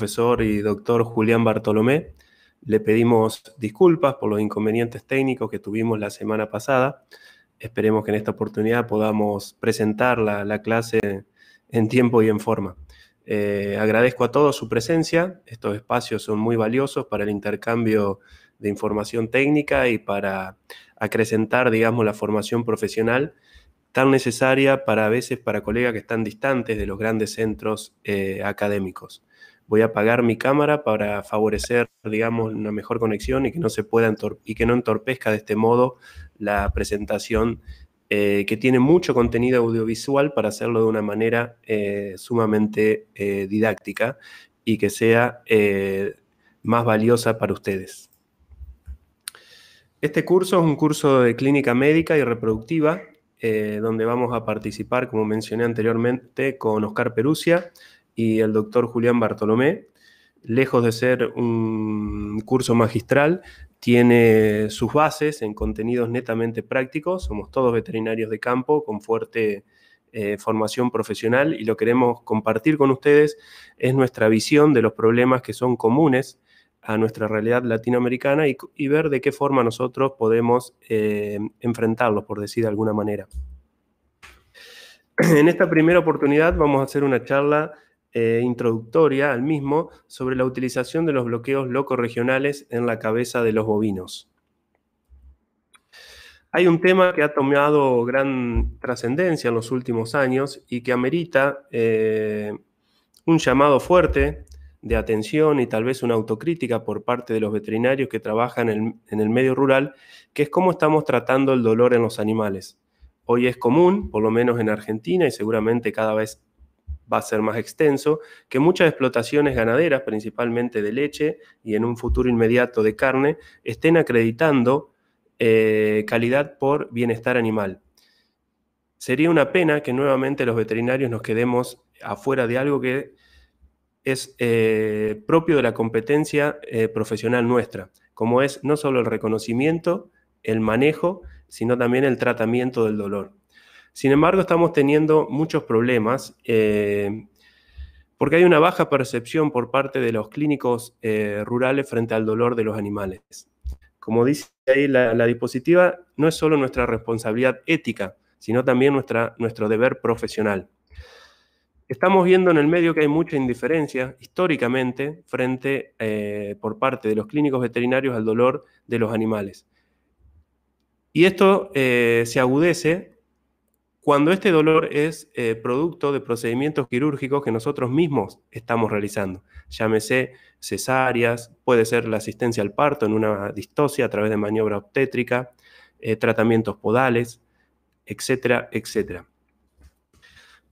profesor y doctor Julián Bartolomé. Le pedimos disculpas por los inconvenientes técnicos que tuvimos la semana pasada. Esperemos que en esta oportunidad podamos presentar la, clase en tiempo y en forma. Eh, agradezco a todos su presencia. Estos espacios son muy valiosos para el intercambio de información técnica y para acrecentar, digamos, la formación profesional tan necesaria para a veces para colegas que están distantes de los grandes centros eh, académicos voy a apagar mi cámara para favorecer, digamos, una mejor conexión y que no se pueda y que no entorpezca de este modo la presentación eh, que tiene mucho contenido audiovisual para hacerlo de una manera eh, sumamente eh, didáctica y que sea más valiosa para ustedes. Este curso es un curso de clínica médica y reproductiva, donde vamos a participar, como mencioné anteriormente, con Oscar Perusia, y el doctor Julián Bartolomé. Lejos de ser un curso magistral, tiene sus bases en contenidos netamente prácticos. Somos todos veterinarios de campo con fuerte eh, formación profesional y lo queremos compartir con ustedes. Es nuestra visión de los problemas que son comunes a nuestra realidad latinoamericana y, ver de qué forma nosotros podemos eh, enfrentarlos, por decir de alguna manera. En esta primera oportunidad vamos a hacer una charla eh, introductoria al mismo sobre la utilización de los bloqueos locoregionales en la cabeza de los bovinos. Hay un tema que ha tomado gran trascendencia en los últimos años y que amerita eh, un llamado fuerte de atención y tal vez una autocrítica por parte de los veterinarios que trabajan en, el, medio rural, que es cómo estamos tratando el dolor en los animales. Hoy es común, por lo menos en Argentina y seguramente cada vez va a ser más extenso, que muchas explotaciones ganaderas, principalmente de leche y en un futuro inmediato de carne, estén acreditando eh, calidad por bienestar animal. Sería una pena que nuevamente los veterinarios nos quedemos afuera de algo que es eh, propio de la competencia eh, profesional nuestra, como es no solo el reconocimiento, el manejo, sino también el tratamiento del dolor. Sin embargo, estamos teniendo muchos problemas eh, porque hay una baja percepción por parte de los clínicos eh, rurales frente al dolor de los animales. Como dice ahí la, la diapositiva, no es solo nuestra responsabilidad ética, sino también nuestra, nuestro deber profesional. Estamos viendo en el medio que hay mucha indiferencia históricamente frente eh, por parte de los clínicos veterinarios al dolor de los animales. Y esto se agudece cuando este dolor es eh, producto de procedimientos quirúrgicos que nosotros mismos estamos realizando. Llámese cesáreas, puede ser la asistencia al parto en una distosia a través de maniobra obstétrica, eh, tratamientos podales, etcétera, etcétera.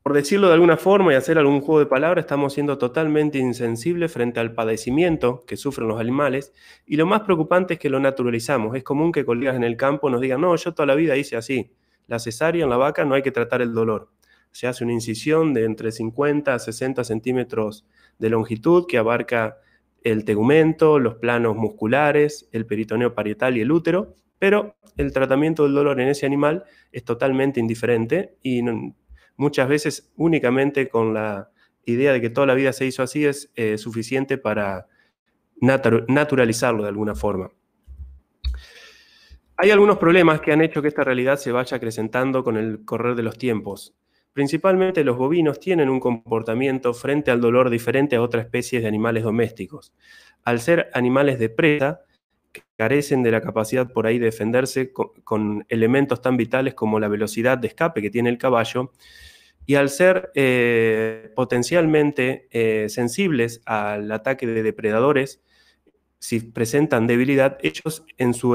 Por decirlo de alguna forma y hacer algún juego de palabras, estamos siendo totalmente insensibles frente al padecimiento que sufren los animales y lo más preocupante es que lo naturalizamos. Es común que colegas en el campo nos digan, no, yo toda la vida hice así, la cesárea en la vaca no hay que tratar el dolor. Se hace una incisión de entre 50 a 60 centímetros de longitud que abarca el tegumento, los planos musculares, el peritoneo parietal y el útero, pero el tratamiento del dolor en ese animal es totalmente indiferente y muchas veces únicamente con la idea de que toda la vida se hizo así es eh, suficiente para naturalizarlo de alguna forma. Hay algunos problemas que han hecho que esta realidad se vaya acrecentando con el correr de los tiempos. Principalmente los bovinos tienen un comportamiento frente al dolor diferente a otras especies de animales domésticos. Al ser animales de presa, que carecen de la capacidad por ahí de defenderse con, elementos tan vitales como la velocidad de escape que tiene el caballo, y al ser eh, potencialmente eh, sensibles al ataque de depredadores, si presentan debilidad, ellos en su,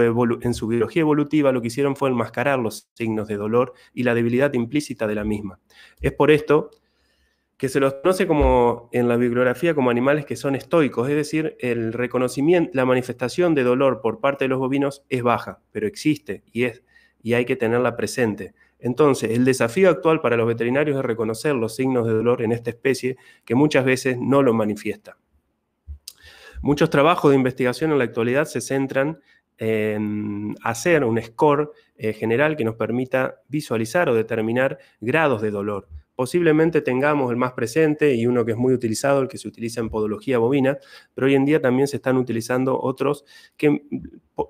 biología evolutiva lo que hicieron fue enmascarar los signos de dolor y la debilidad implícita de la misma. Es por esto que se los conoce como en la bibliografía como animales que son estoicos, es decir, el reconocimiento, la manifestación de dolor por parte de los bovinos es baja, pero existe y es y hay que tenerla presente. Entonces, el desafío actual para los veterinarios es reconocer los signos de dolor en esta especie que muchas veces no lo manifiesta. Muchos trabajos de investigación en la actualidad se centran en hacer un score eh, general que nos permita visualizar o determinar grados de dolor. Posiblemente tengamos el más presente y uno que es muy utilizado, el que se utiliza en podología bovina, pero hoy en día también se están utilizando otros que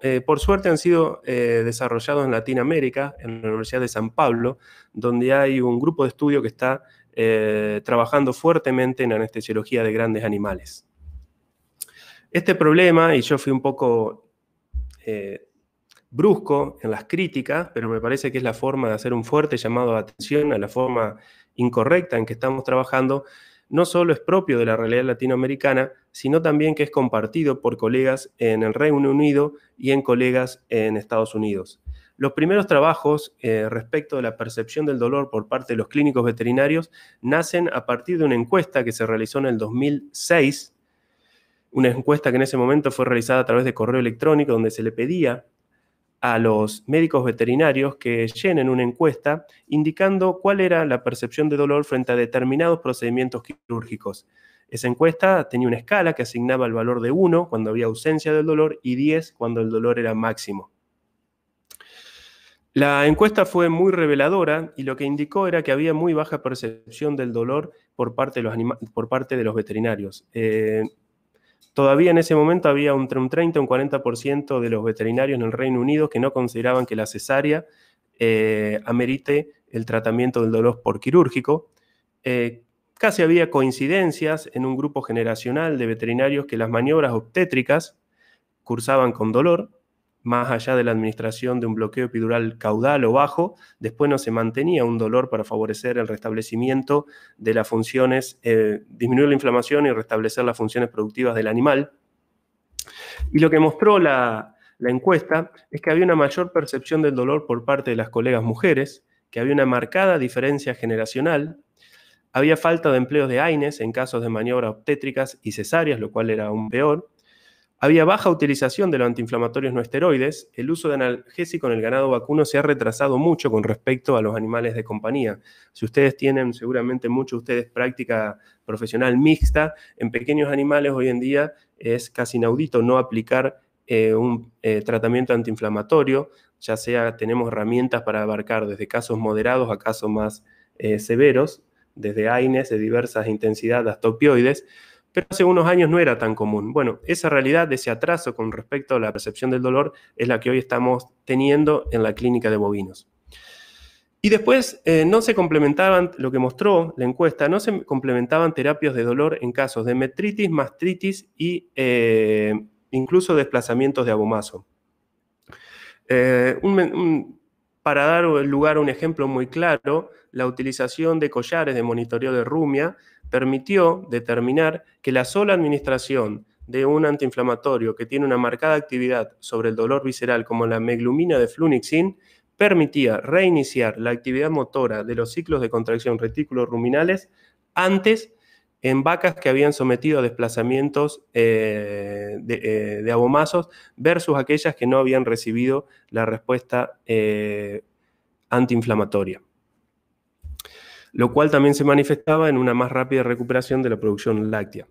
eh, por suerte han sido eh, desarrollados en Latinoamérica, en la Universidad de San Pablo, donde hay un grupo de estudio que está trabajando fuertemente en anestesiología de grandes animales. Este problema, y yo fui un poco eh, brusco en las críticas, pero me parece que es la forma de hacer un fuerte llamado de atención a la forma incorrecta en que estamos trabajando, no solo es propio de la realidad latinoamericana, sino también que es compartido por colegas en el Reino Unido y en colegas en Estados Unidos. Los primeros trabajos eh, respecto de la percepción del dolor por parte de los clínicos veterinarios nacen a partir de una encuesta que se realizó en el 2006 una encuesta que en ese momento fue realizada a través de correo electrónico, donde se le pedía a los médicos veterinarios que llenen una encuesta indicando cuál era la percepción de dolor frente a determinados procedimientos quirúrgicos. Esa encuesta tenía una escala que asignaba el valor de 1 cuando había ausencia del dolor y 10 cuando el dolor era máximo. La encuesta fue muy reveladora y lo que indicó era que había muy baja percepción del dolor por parte de los, veterinarios. Eh, Todavía en ese momento había entre un 30 y un 40% de los veterinarios en el Reino Unido que no consideraban que la cesárea eh, amerite el tratamiento del dolor por quirúrgico. Eh, casi había coincidencias en un grupo generacional de veterinarios que las maniobras obstétricas cursaban con dolor más allá de la administración de un bloqueo epidural caudal o bajo, después no se mantenía un dolor para favorecer el restablecimiento de las funciones, eh, disminuir la inflamación y restablecer las funciones productivas del animal. Y lo que mostró la, encuesta es que había una mayor percepción del dolor por parte de las colegas mujeres, que había una marcada diferencia generacional, había falta de empleos de AINES en casos de maniobras obstétricas y cesáreas, lo cual era aún peor, había baja utilización de los antiinflamatorios no esteroides, el uso de analgésico en el ganado vacuno se ha retrasado mucho con respecto a los animales de compañía. Si ustedes tienen, seguramente mucho ustedes, práctica profesional mixta, en pequeños animales hoy en día es casi inaudito no aplicar eh, un eh, tratamiento antiinflamatorio, ya sea tenemos herramientas para abarcar desde casos moderados a casos más eh, severos, desde AINES de diversas intensidades hasta opioides, pero hace unos años no era tan común. Bueno, esa realidad de ese atraso con respecto a la percepción del dolor es la que hoy estamos teniendo en la clínica de bovinos. Y después eh, no se complementaban, lo que mostró la encuesta, no se complementaban terapias de dolor en casos de metritis, mastritis y eh, incluso desplazamientos de abomazo. Eh, para dar lugar a un ejemplo muy claro, la utilización de collares de monitoreo de rumia permitió determinar que la sola administración de un antiinflamatorio que tiene una marcada actividad sobre el dolor visceral como la meglumina de flunixin permitía reiniciar la actividad motora de los ciclos de contracción retículos ruminales antes en vacas que habían sometido a desplazamientos eh, de, abomasos eh, abomazos versus aquellas que no habían recibido la respuesta eh, antiinflamatoria lo cual también se manifestaba en una más rápida recuperación de la producción láctea.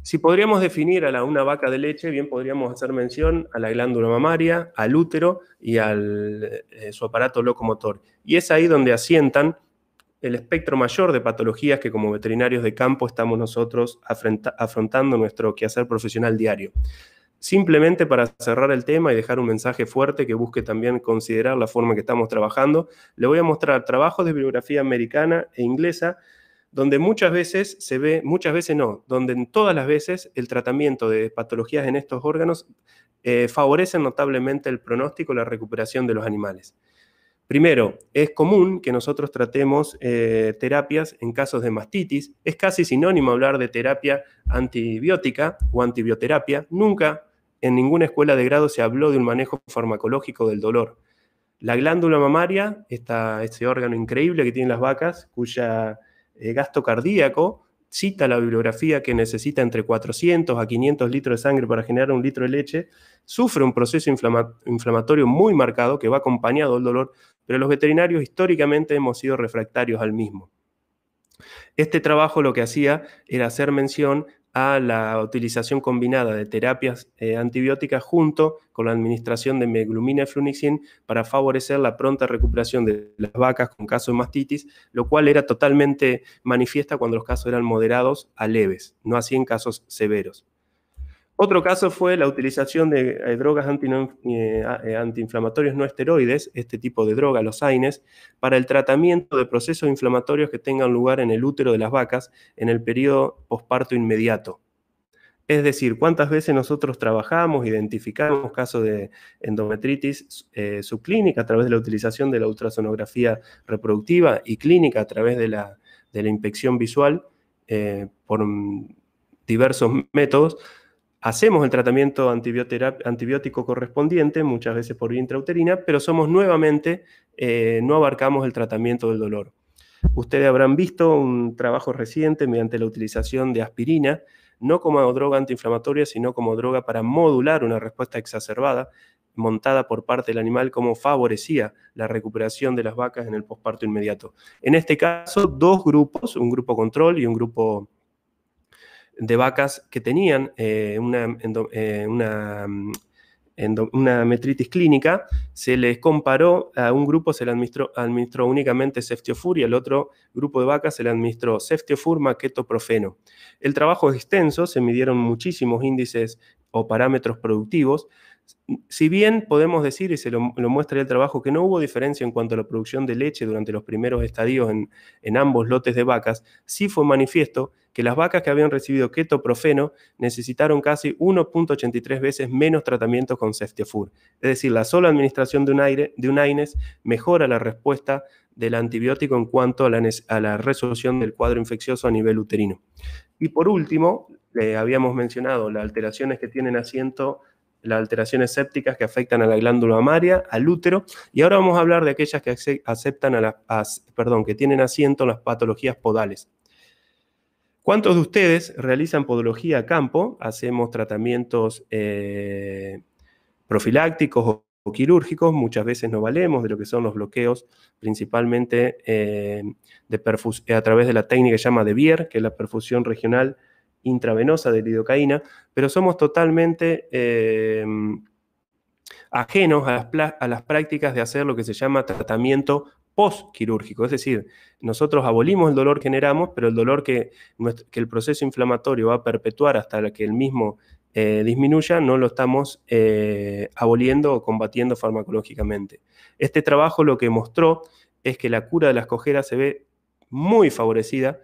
Si podríamos definir a la, una vaca de leche, bien podríamos hacer mención a la glándula mamaria, al útero y a eh, su aparato locomotor. Y es ahí donde asientan el espectro mayor de patologías que como veterinarios de campo estamos nosotros afrontando nuestro quehacer profesional diario. Simplemente para cerrar el tema y dejar un mensaje fuerte que busque también considerar la forma que estamos trabajando, le voy a mostrar trabajos de bibliografía americana e inglesa donde muchas veces se ve, muchas veces no, donde en todas las veces el tratamiento de patologías en estos órganos eh, favorece notablemente el pronóstico y la recuperación de los animales. Primero, es común que nosotros tratemos eh, terapias en casos de mastitis. Es casi sinónimo hablar de terapia antibiótica o antibioterapia. Nunca en ninguna escuela de grado se habló de un manejo farmacológico del dolor. La glándula mamaria, este órgano increíble que tienen las vacas, cuya eh, gasto cardíaco cita la bibliografía que necesita entre 400 a 500 litros de sangre para generar un litro de leche, sufre un proceso inflamatorio muy marcado que va acompañado del dolor pero los veterinarios históricamente hemos sido refractarios al mismo. Este trabajo lo que hacía era hacer mención a la utilización combinada de terapias eh, antibióticas junto con la administración de meglumina y flunixin para favorecer la pronta recuperación de las vacas con casos de mastitis, lo cual era totalmente manifiesta cuando los casos eran moderados a leves, no así en casos severos. Otro caso fue la utilización de eh, drogas antiinflamatorias eh, eh, antiinflamatorios no esteroides, este tipo de droga, los AINES, para el tratamiento de procesos inflamatorios que tengan lugar en el útero de las vacas en el periodo posparto inmediato. Es decir, cuántas veces nosotros trabajamos, identificamos casos de endometritis subclínica a través de la utilización de la ultrasonografía reproductiva y clínica a través de la, de la inspección visual por diversos métodos hacemos el tratamiento antibiótico correspondiente, muchas veces por vía intrauterina, pero somos nuevamente, eh, no abarcamos el tratamiento del dolor. Ustedes habrán visto un trabajo reciente mediante la utilización de aspirina, no como droga antiinflamatoria, sino como droga para modular una respuesta exacerbada montada por parte del animal, como favorecía la recuperación de las vacas en el posparto inmediato. En este caso, dos grupos, un grupo control y un grupo de vacas que tenían eh, eh, mm, una, metritis clínica, se les comparó, a un grupo se le administró, administró únicamente ceftiofur y al otro grupo de vacas se le administró ceftiofur, maquetoprofeno. El trabajo es extenso, se midieron muchísimos índices o parámetros productivos, si bien podemos decir, y se lo, muestra el trabajo, que no hubo diferencia en cuanto a la producción de leche durante los primeros estadios en, ambos lotes de vacas, sí fue manifiesto que las vacas que habían recibido ketoprofeno necesitaron casi 1.83 veces menos tratamiento con ceftiofur. Es decir, la sola administración de un, aire, de AINES mejora la respuesta del antibiótico en cuanto a la, a la resolución del cuadro infeccioso a nivel uterino. Y por último, le habíamos mencionado las alteraciones que tienen asiento las alteraciones sépticas que afectan a la glándula mamaria, al útero, y ahora vamos a hablar de aquellas que aceptan a perdón, que tienen asiento en las patologías podales. ¿Cuántos de ustedes realizan podología a campo? Hacemos tratamientos eh, profilácticos o, quirúrgicos, muchas veces no valemos de lo que son los bloqueos, principalmente eh, a través de la técnica que se llama de Bier, que es la perfusión regional intravenosa de lidocaína, pero somos totalmente eh, ajenos a las, prácticas de hacer lo que se llama tratamiento postquirúrgico, es decir, nosotros abolimos el dolor que generamos, pero el dolor que, el proceso inflamatorio va a perpetuar hasta que el mismo eh, disminuya, no lo estamos eh, aboliendo o combatiendo farmacológicamente. Este trabajo lo que mostró es que la cura de las cojeras se ve muy favorecida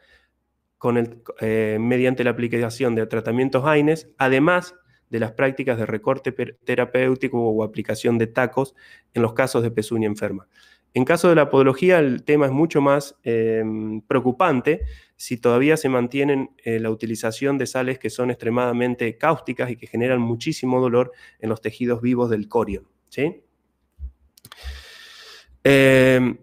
con eh, mediante la aplicación de tratamientos AINES, además de las prácticas de recorte terapéutico o aplicación de tacos en los casos de pezuña enferma. En caso de la podología, el tema es mucho más em, preocupante si todavía se mantienen eh, la utilización de sales que son extremadamente cáusticas y que generan muchísimo dolor en los tejidos vivos del corio. ¿sí? Em,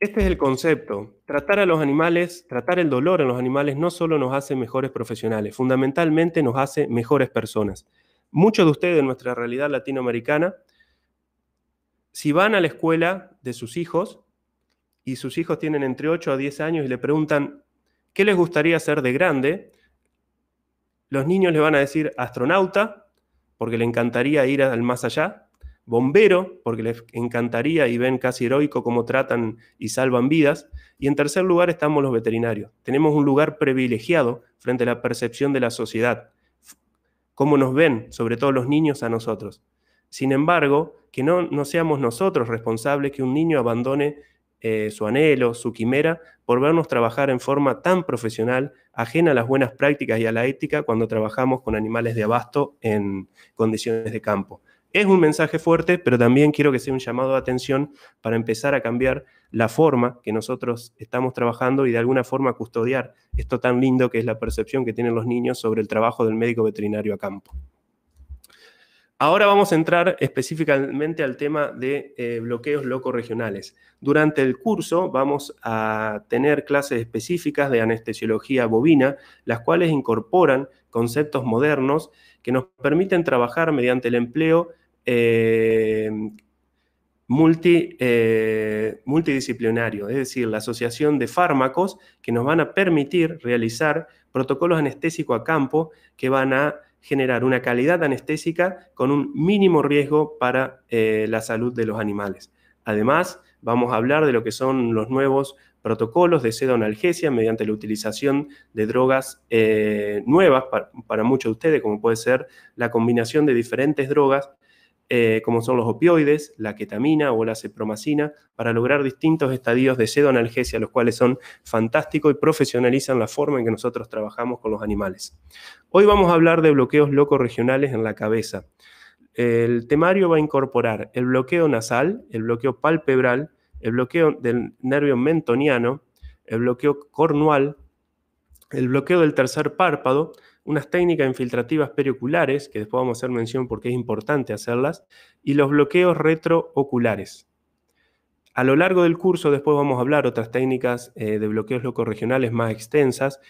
este es el concepto. Tratar a los animales, tratar el dolor en los animales no solo nos hace mejores profesionales, fundamentalmente nos hace mejores personas. Muchos de ustedes en nuestra realidad latinoamericana, si van a la escuela de sus hijos y sus hijos tienen entre 8 a 10 años y le preguntan, ¿qué les gustaría hacer de grande? Los niños le van a decir astronauta, porque le encantaría ir al más allá bombero, porque les encantaría y ven casi heroico cómo tratan y salvan vidas. Y en tercer lugar estamos los veterinarios. Tenemos un lugar privilegiado frente a la percepción de la sociedad, cómo nos ven, sobre todo los niños, a nosotros. Sin embargo, que no, seamos nosotros responsables que un niño abandone eh, su anhelo, su quimera, por vernos trabajar en forma tan profesional, ajena a las buenas prácticas y a la ética cuando trabajamos con animales de abasto en condiciones de campo. Es un mensaje fuerte, pero también quiero que sea un llamado de atención para empezar a cambiar la forma que nosotros estamos trabajando y de alguna forma custodiar esto tan lindo que es la percepción que tienen los niños sobre el trabajo del médico veterinario a campo. Ahora vamos a entrar específicamente al tema de eh, bloqueos locoregionales. Durante el curso vamos a tener clases específicas de anestesiología bovina, las cuales incorporan conceptos modernos que nos permiten trabajar mediante el empleo eh, eh, multidisciplinario, es decir, la asociación de fármacos que nos van a permitir realizar protocolos anestésicos a campo que van a generar una calidad anestésica con un mínimo riesgo para eh, la salud de los animales. Además, vamos a hablar de lo que son los nuevos protocolos de analgesia mediante la utilización de drogas nuevas para, para, muchos de ustedes, como puede ser la combinación de diferentes drogas eh, como son los opioides, la ketamina o la cepromacina, para lograr distintos estadios de sedoanalgesia los cuales son fantásticos y profesionalizan la forma en que nosotros trabajamos con los animales. Hoy vamos a hablar de bloqueos loco-regionales en la cabeza. El temario va a incorporar el bloqueo nasal, el bloqueo palpebral, el bloqueo del nervio mentoniano, el bloqueo cornual, el bloqueo del tercer párpado, unas técnicas infiltrativas perioculares, que después vamos a hacer mención porque es importante hacerlas, y los bloqueos retrooculares. A lo largo del curso después vamos a hablar otras técnicas eh, de bloqueos locorregionales más extensas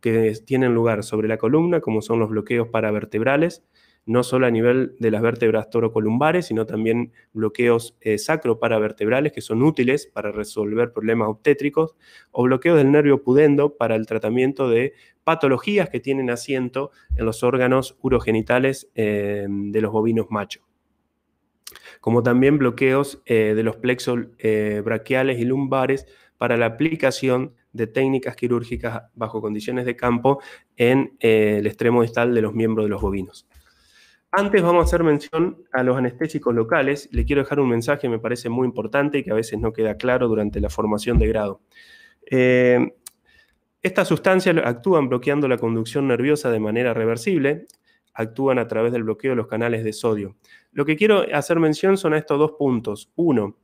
que tienen lugar sobre la columna, como son los bloqueos paravertebrales, no solo a nivel de las vértebras torocolumbares, sino también bloqueos eh, sacroparavertebrales que son útiles para resolver problemas obstétricos, o bloqueos del nervio pudendo para el tratamiento de patologías que tienen asiento en los órganos urogenitales eh, de los bovinos machos como también bloqueos eh, de los plexos braquiales y lumbares para la aplicación de técnicas quirúrgicas bajo condiciones de campo en el extremo distal de los miembros de los bovinos. Antes vamos a hacer mención a los anestésicos locales. Le quiero dejar un mensaje, me parece muy importante y que a veces no queda claro durante la formación de grado. Eh, estas sustancias actúan bloqueando la conducción nerviosa de manera reversible, actúan a través del bloqueo de los canales de sodio. Lo que quiero hacer mención son a estos dos puntos. Uno,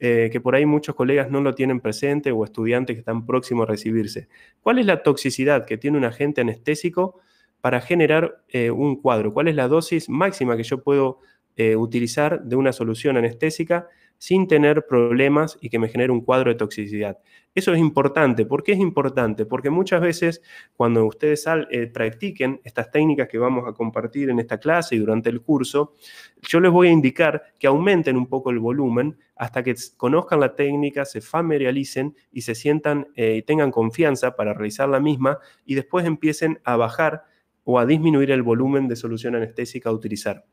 eh, que por ahí muchos colegas no lo tienen presente o estudiantes que están próximos a recibirse. ¿Cuál es la toxicidad que tiene un agente anestésico? para generar eh, un cuadro. ¿Cuál es la dosis máxima que yo puedo eh, utilizar de una solución anestésica sin tener problemas y que me genere un cuadro de toxicidad? Eso es importante. ¿Por qué es importante? Porque muchas veces cuando ustedes eh, practiquen estas técnicas que vamos a compartir en esta clase y durante el curso, yo les voy a indicar que aumenten un poco el volumen hasta que conozcan la técnica, se familiaricen y se sientan y tengan confianza para realizar la misma y después empiecen a bajar o a disminuir el volumen de solución anestésica a utilizar.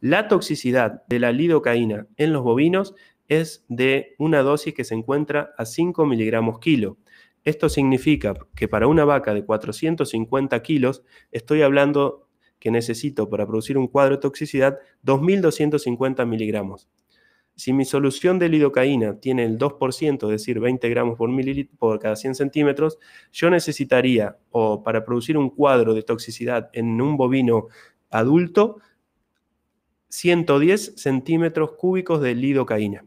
La toxicidad de la lidocaína en los bovinos es de una dosis que se encuentra a 5 miligramos kilo. Esto significa que para una vaca de 450 kilos, estoy hablando que necesito para producir un cuadro de toxicidad 2.250 miligramos. Si mi solución de lidocaína tiene el 2%, es decir, 20 gramos por mililitro por cada 100 centímetros, yo necesitaría, o para producir un cuadro de toxicidad en un bovino adulto, 110 centímetros cúbicos de lidocaína.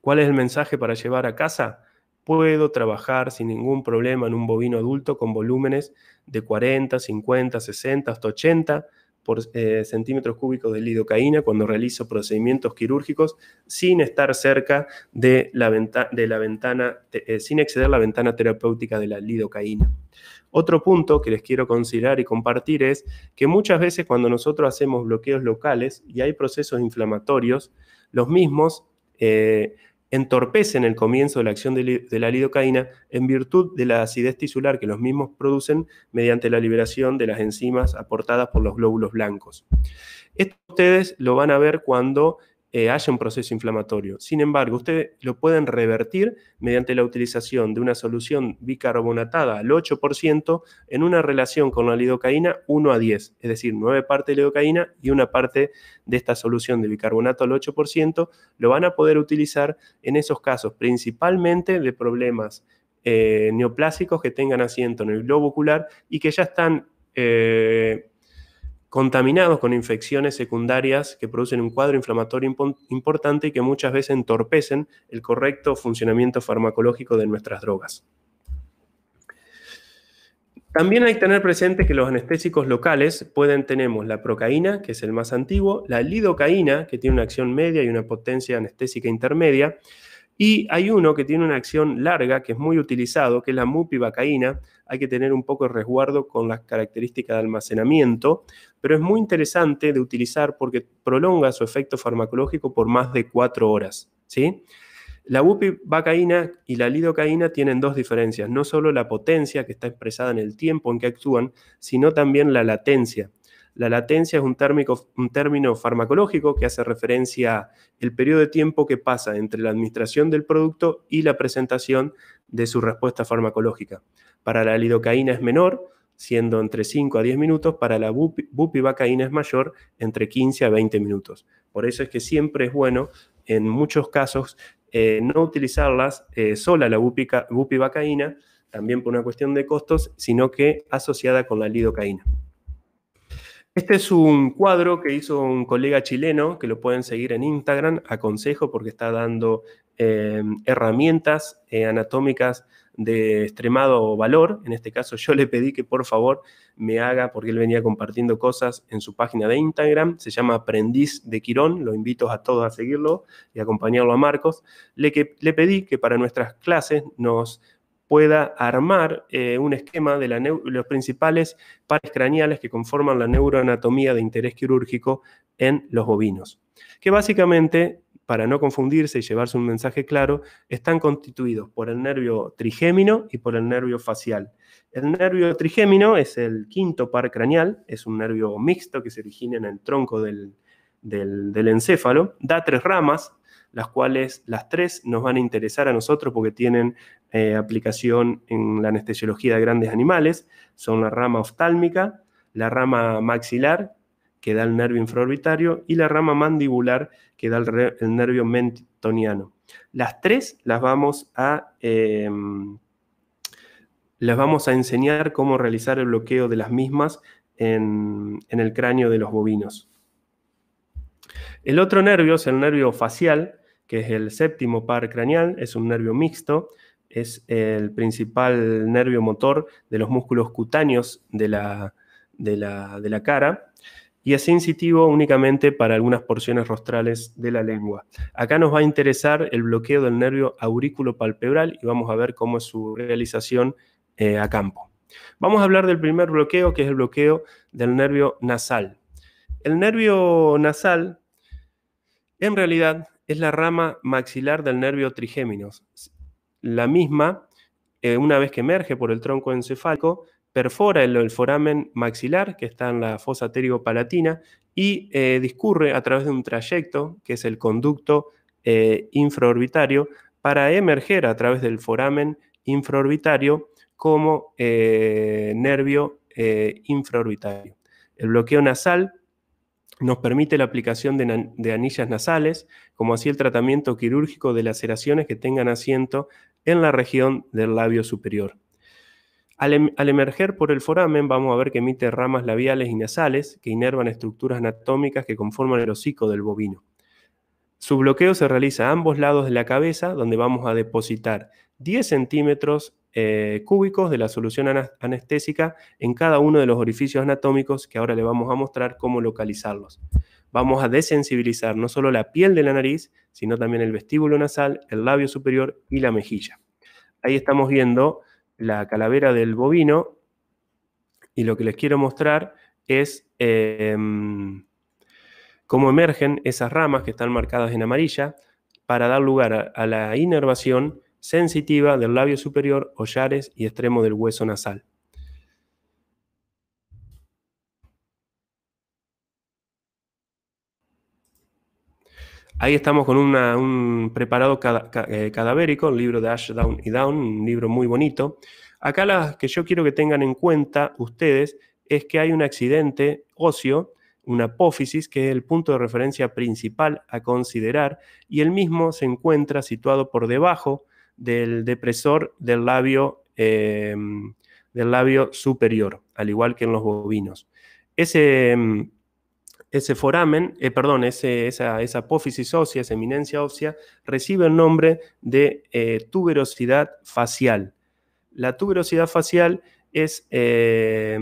¿Cuál es el mensaje para llevar a casa? Puedo trabajar sin ningún problema en un bovino adulto con volúmenes de 40, 50, 60, hasta 80 por eh, centímetros cúbicos de lidocaína cuando realizo procedimientos quirúrgicos sin estar cerca de la, de la ventana, eh, sin exceder la ventana terapéutica de la lidocaína. Otro punto que les quiero considerar y compartir es que muchas veces cuando nosotros hacemos bloqueos locales y hay procesos inflamatorios, los mismos eh, entorpecen el comienzo de la acción de, la lidocaína en virtud de la acidez tisular que los mismos producen mediante la liberación de las enzimas aportadas por los glóbulos blancos. Esto ustedes lo van a ver cuando eh, haya un proceso inflamatorio. Sin embargo, ustedes lo pueden revertir mediante la utilización de una solución bicarbonatada al 8% en una relación con la lidocaína 1 a 10, es decir, 9 partes de lidocaína y una parte de esta solución de bicarbonato al 8%, lo van a poder utilizar en esos casos, principalmente de problemas eh, neoplásicos que tengan asiento en el globo ocular y que ya están eh, contaminados con infecciones secundarias que producen un cuadro inflamatorio importante y que muchas veces entorpecen el correcto funcionamiento farmacológico de nuestras drogas. También hay que tener presente que los anestésicos locales pueden tenemos la procaína, que es el más antiguo, la lidocaína, que tiene una acción media y una potencia anestésica intermedia, y hay uno que tiene una acción larga, que es muy utilizado, que es la mupivacaína. Hay que tener un poco de resguardo con las características de almacenamiento, pero es muy interesante de utilizar porque prolonga su efecto farmacológico por más de cuatro horas. ¿sí? La bupivacaína y la lidocaína tienen dos diferencias, no solo la potencia que está expresada en el tiempo en que actúan, sino también la latencia, la latencia es un, término farmacológico que hace referencia al periodo de tiempo que pasa entre la administración del producto y la presentación de su respuesta farmacológica. Para la lidocaína es menor, siendo entre 5 a 10 minutos, para la bupivacaína es mayor, entre 15 a 20 minutos. Por eso es que siempre es bueno, en muchos casos, eh, no utilizarlas eh, sola la bupivacaína, también por una cuestión de costos, sino que asociada con la lidocaína. Este es un cuadro que hizo un colega chileno, que lo pueden seguir en Instagram, aconsejo porque está dando em, herramientas eh, anatómicas de extremado valor. En este caso yo le pedí que por favor me haga, porque él venía compartiendo cosas en su página de Instagram, se llama Aprendiz de Quirón, lo invito a todos a seguirlo y acompañarlo a Marcos. Le, le pedí que para nuestras clases nos pueda armar eh, un esquema de los principales pares craneales que conforman la neuroanatomía de interés quirúrgico en los bovinos, que básicamente, para no confundirse y llevarse un mensaje claro, están constituidos por el nervio trigémino y por el nervio facial. El nervio trigémino es el quinto par craneal, es un nervio mixto que se origina en el tronco del, del encéfalo, da tres ramas, las cuales las tres nos van a interesar a nosotros porque tienen eh, aplicación en la anestesiología de grandes animales. Son la rama oftálmica, la rama maxilar, que da el nervio infraorbitario, y la rama mandibular, que da el, nervio mentoniano. Las tres las vamos a... Em, vamos a enseñar cómo realizar el bloqueo de las mismas en, el cráneo de los bovinos. El otro nervio es el nervio facial, que es el séptimo par craneal, es un nervio mixto, es el principal nervio motor de los músculos cutáneos de la, de la, cara y es sensitivo únicamente para algunas porciones rostrales de la lengua. Acá nos va a interesar el bloqueo del nervio aurículo palpebral y vamos a ver cómo es su realización eh, a campo. Vamos a hablar del primer bloqueo, que es el bloqueo del nervio nasal. El nervio nasal, en realidad, es la rama maxilar del nervio trigéminos. La misma, eh, una vez que emerge por el tronco encefálico, perfora el, foramen maxilar, que está en la fosa pterigopalatina, y eh, discurre a través de un trayecto, que es el conducto eh, infraorbitario, para emerger a través del foramen infraorbitario como nervio infraorbitario. El bloqueo nasal nos permite la aplicación de, anillas nasales, como así el tratamiento quirúrgico de laceraciones que tengan asiento en la región del labio superior. Em-, al, emerger por el foramen vamos a ver que emite ramas labiales y nasales que inervan estructuras anatómicas que conforman el hocico del bovino. Su bloqueo se realiza a ambos lados de la cabeza, donde vamos a depositar 10 centímetros eh, cúbicos de la solución anestésica en cada uno de los orificios anatómicos que ahora le vamos a mostrar cómo localizarlos. Vamos a desensibilizar no solo la piel de la nariz, sino también el vestíbulo nasal, el labio superior y la mejilla. Ahí estamos viendo la calavera del bovino y lo que les quiero mostrar es em, cómo emergen esas ramas que están marcadas en amarilla para dar lugar a la inervación sensitiva del labio superior, hollares y extremo del hueso nasal. Ahí estamos con un preparado eh, cadavérico, un libro de Ashdown y Down, un libro muy bonito. Acá las que yo quiero que tengan en cuenta ustedes es que hay un accidente óseo, una apófisis, que es el punto de referencia principal a considerar, y el mismo se encuentra situado por debajo del depresor del labio, em, del labio superior, al igual que en los bovinos. Ese, em, ese foramen, eh, perdón, ese, esa, apófisis ósea, esa eminencia ósea, recibe el nombre de eh, tuberosidad facial. La tuberosidad facial es eh,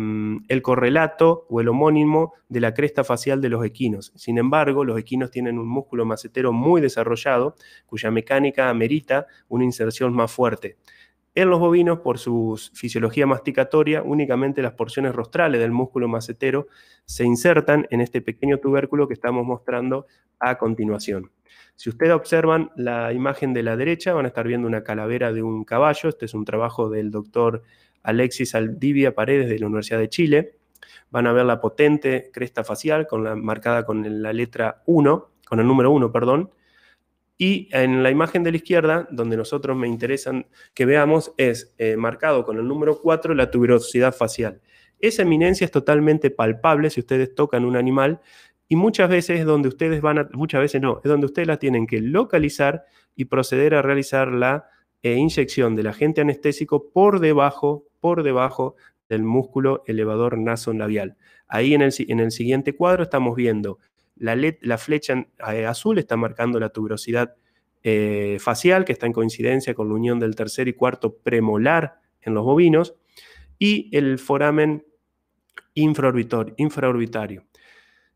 el correlato o el homónimo de la cresta facial de los equinos. Sin embargo, los equinos tienen un músculo macetero muy desarrollado, cuya mecánica amerita una inserción más fuerte. En los bovinos, por su fisiología masticatoria, únicamente las porciones rostrales del músculo macetero se insertan en este pequeño tubérculo que estamos mostrando a continuación. Si ustedes observan la imagen de la derecha, van a estar viendo una calavera de un caballo. Este es un trabajo del doctor Alexis Aldivia Paredes de la Universidad de Chile. Van a ver la potente cresta facial con la, marcada con la letra 1, con el número 1, perdón. Y en la imagen de la izquierda, donde nosotros me interesan que veamos, es eh, marcado con el número 4 la tuberosidad facial. Esa eminencia es totalmente palpable si ustedes tocan un animal y muchas veces es donde ustedes van a, muchas veces no, es donde ustedes la tienen que localizar y proceder a realizar la e inyección del agente anestésico por debajo, por debajo del músculo elevador nasolabial. Ahí en el, en el siguiente cuadro estamos viendo la, flecha eh, azul está marcando la tuberosidad eh, facial, que está en coincidencia con la unión del tercer y cuarto premolar en los bovinos, y el foramen infraorbitario.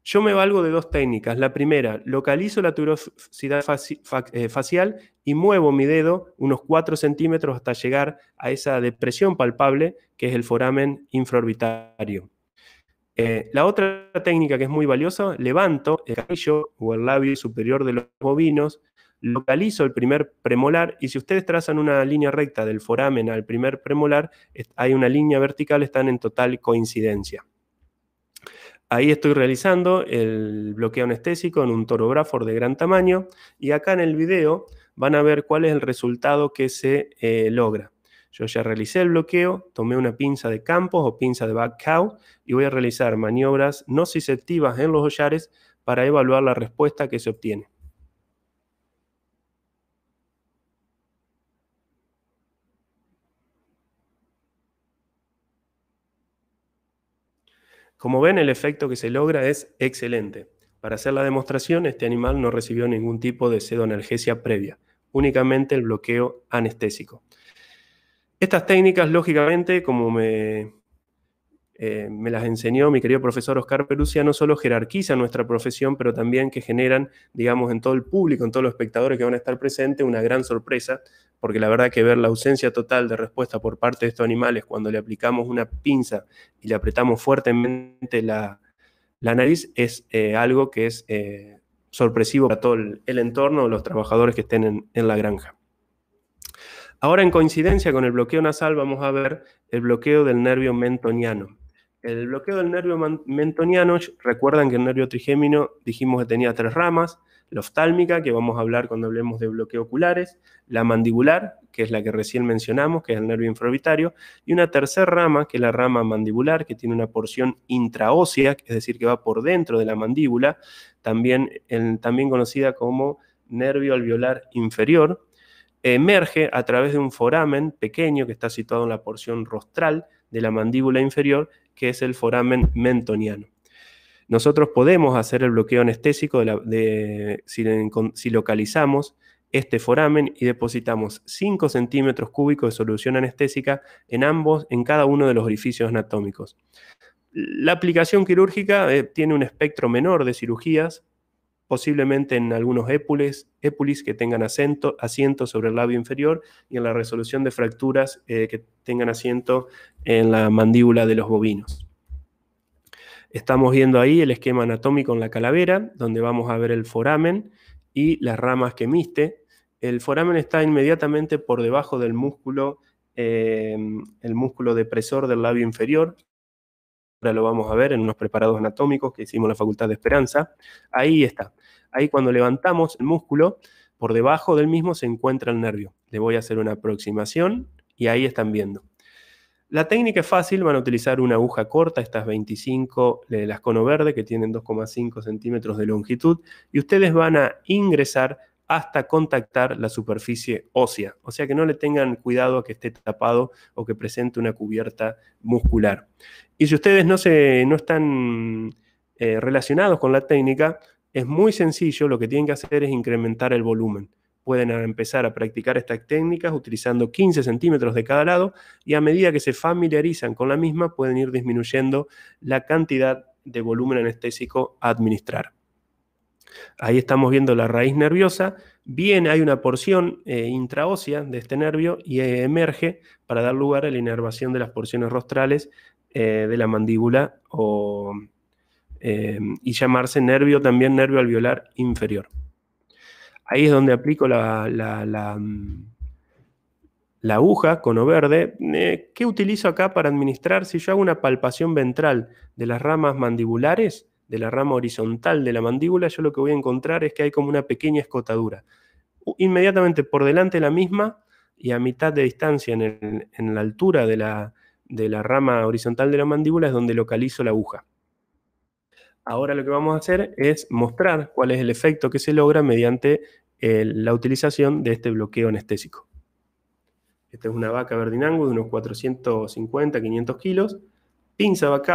Yo me valgo de dos técnicas. La primera, localizo la tuberosidad eh, facial y muevo mi dedo unos 4 centímetros hasta llegar a esa depresión palpable que es el foramen infraorbitario. Eh, la otra técnica que es muy valiosa, levanto el cabello o el labio superior de los bovinos, localizo el primer premolar y si ustedes trazan una línea recta del foramen al primer premolar, hay una línea vertical, están en total coincidencia. Ahí estoy realizando el bloqueo anestésico en un torógrafo de gran tamaño y acá en el video van a ver cuál es el resultado que se eh, logra. Yo ya realicé el bloqueo, tomé una pinza de campos o pinza de back cow y voy a realizar maniobras no nociceptivas en los hollares para evaluar la respuesta que se obtiene. Como ven, el efecto que se logra es excelente. Para hacer la demostración, este animal no recibió ningún tipo de sedoanalgesia previa, únicamente el bloqueo anestésico. Estas técnicas, lógicamente, como me eh, me las enseñó mi querido profesor Oscar Perusia, no solo jerarquiza nuestra profesión, pero también que generan, digamos, en todo el público, en todos los espectadores que van a estar presentes, una gran sorpresa, porque la verdad que ver la ausencia total de respuesta por parte de estos animales cuando le aplicamos una pinza y le apretamos fuertemente la, la nariz es eh, algo que es eh, sorpresivo para todo el, entorno, los trabajadores que estén en, en la granja. Ahora, en coincidencia con el bloqueo nasal, vamos a ver el bloqueo del nervio mentoniano. El bloqueo del nervio mentoniano, recuerdan que el nervio trigémino dijimos que tenía tres ramas, la oftálmica, que vamos a hablar cuando hablemos de bloqueo oculares, la mandibular, que es la que recién mencionamos, que es el nervio infraorbitario, y una tercera rama, que es la rama mandibular, que tiene una porción intraósea, es decir, que va por dentro de la mandíbula, también, también conocida como nervio alveolar inferior, emerge a través de un foramen pequeño que está situado en la porción rostral de la mandíbula inferior, que es el foramen mentoniano. Nosotros podemos hacer el bloqueo anestésico si, localizamos este foramen y depositamos 5 centímetros cúbicos de solución anestésica en ambos, en cada uno de los orificios anatómicos. La aplicación quirúrgica eh, tiene un espectro menor de cirugías, posiblemente en algunos épules, épulis que tengan acento, asiento sobre el labio inferior y en la resolución de fracturas eh, que tengan asiento en la mandíbula de los bovinos. Estamos viendo ahí el esquema anatómico en la calavera, donde vamos a ver el foramen y las ramas que miste. El foramen está inmediatamente por debajo del músculo, eh, el músculo depresor del labio inferior, ahora lo vamos a ver en unos preparados anatómicos que hicimos en la Facultad de Esperanza, ahí está. Ahí cuando levantamos el músculo, por debajo del mismo se encuentra el nervio. Le voy a hacer una aproximación y ahí están viendo. La técnica es fácil, van a utilizar una aguja corta, estas 25 de eh, las cono verde que tienen 2,5 centímetros de longitud, y ustedes van a ingresar hasta contactar la superficie ósea. O sea que no le tengan cuidado a que esté tapado o que presente una cubierta muscular. Y si ustedes no, se, no están eh, relacionados con la técnica, es muy sencillo, lo que tienen que hacer es incrementar el volumen. Pueden empezar a practicar estas técnicas utilizando 15 centímetros de cada lado y a medida que se familiarizan con la misma pueden ir disminuyendo la cantidad de volumen anestésico a administrar. Ahí estamos viendo la raíz nerviosa. Bien, hay una porción eh, intraósea de este nervio y eh, emerge para dar lugar a la inervación de las porciones rostrales eh, de la mandíbula y llamarse nervio también nervio alveolar inferior. Ahí es donde aplico la, la, la, o aguja cono verde. ¿Qué utilizo acá para administrar? Si yo hago una palpación ventral de las ramas mandibulares, de la rama horizontal de la mandíbula, yo lo que voy a encontrar es que hay como una pequeña escotadura. Inmediatamente por delante de la misma y a mitad de distancia en, la altura de la, rama horizontal de la mandíbula es donde localizo la aguja. Ahora lo que vamos a hacer es mostrar cuál es el efecto que se logra mediante la utilización de este bloqueo anestésico. Esta es una vaca verdinango de unos 450-500 kilos pinza back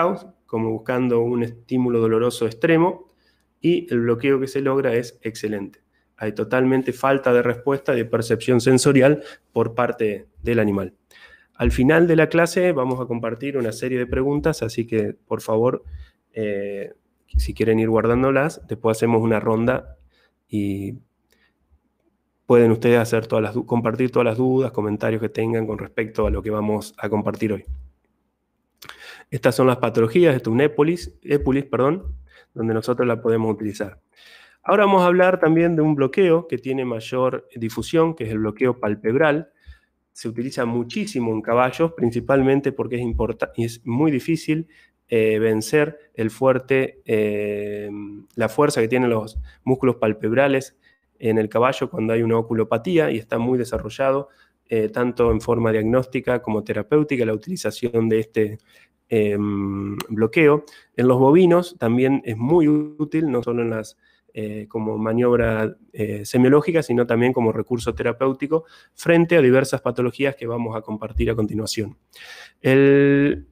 como buscando un estímulo doloroso extremo, y el bloqueo que se logra es excelente. Hay totalmente falta de respuesta de percepción sensorial por parte del animal. Al final de la clase vamos a compartir una serie de preguntas, así que por favor, eh, si quieren ir guardándolas, después hacemos una ronda y pueden ustedes hacer todas las, compartir todas las dudas, comentarios que tengan con respecto a lo que vamos a compartir hoy. Estas son las patologías, esto es un épolis, perdón, donde nosotros la podemos utilizar. Ahora vamos a hablar también de un bloqueo que tiene mayor difusión, que es el bloqueo palpebral. Se utiliza muchísimo en caballos, principalmente porque es, y es muy difícil eh, vencer eh, la fuerza que tienen los músculos palpebrales en el caballo cuando hay una oculopatía y está muy desarrollado, eh, tanto en forma diagnóstica como terapéutica, la utilización de este Em, bloqueo. En los bovinos también es muy útil, no solo en las eh, como maniobra eh, semiológica, sino también como recurso terapéutico frente a diversas patologías que vamos a compartir a continuación. El,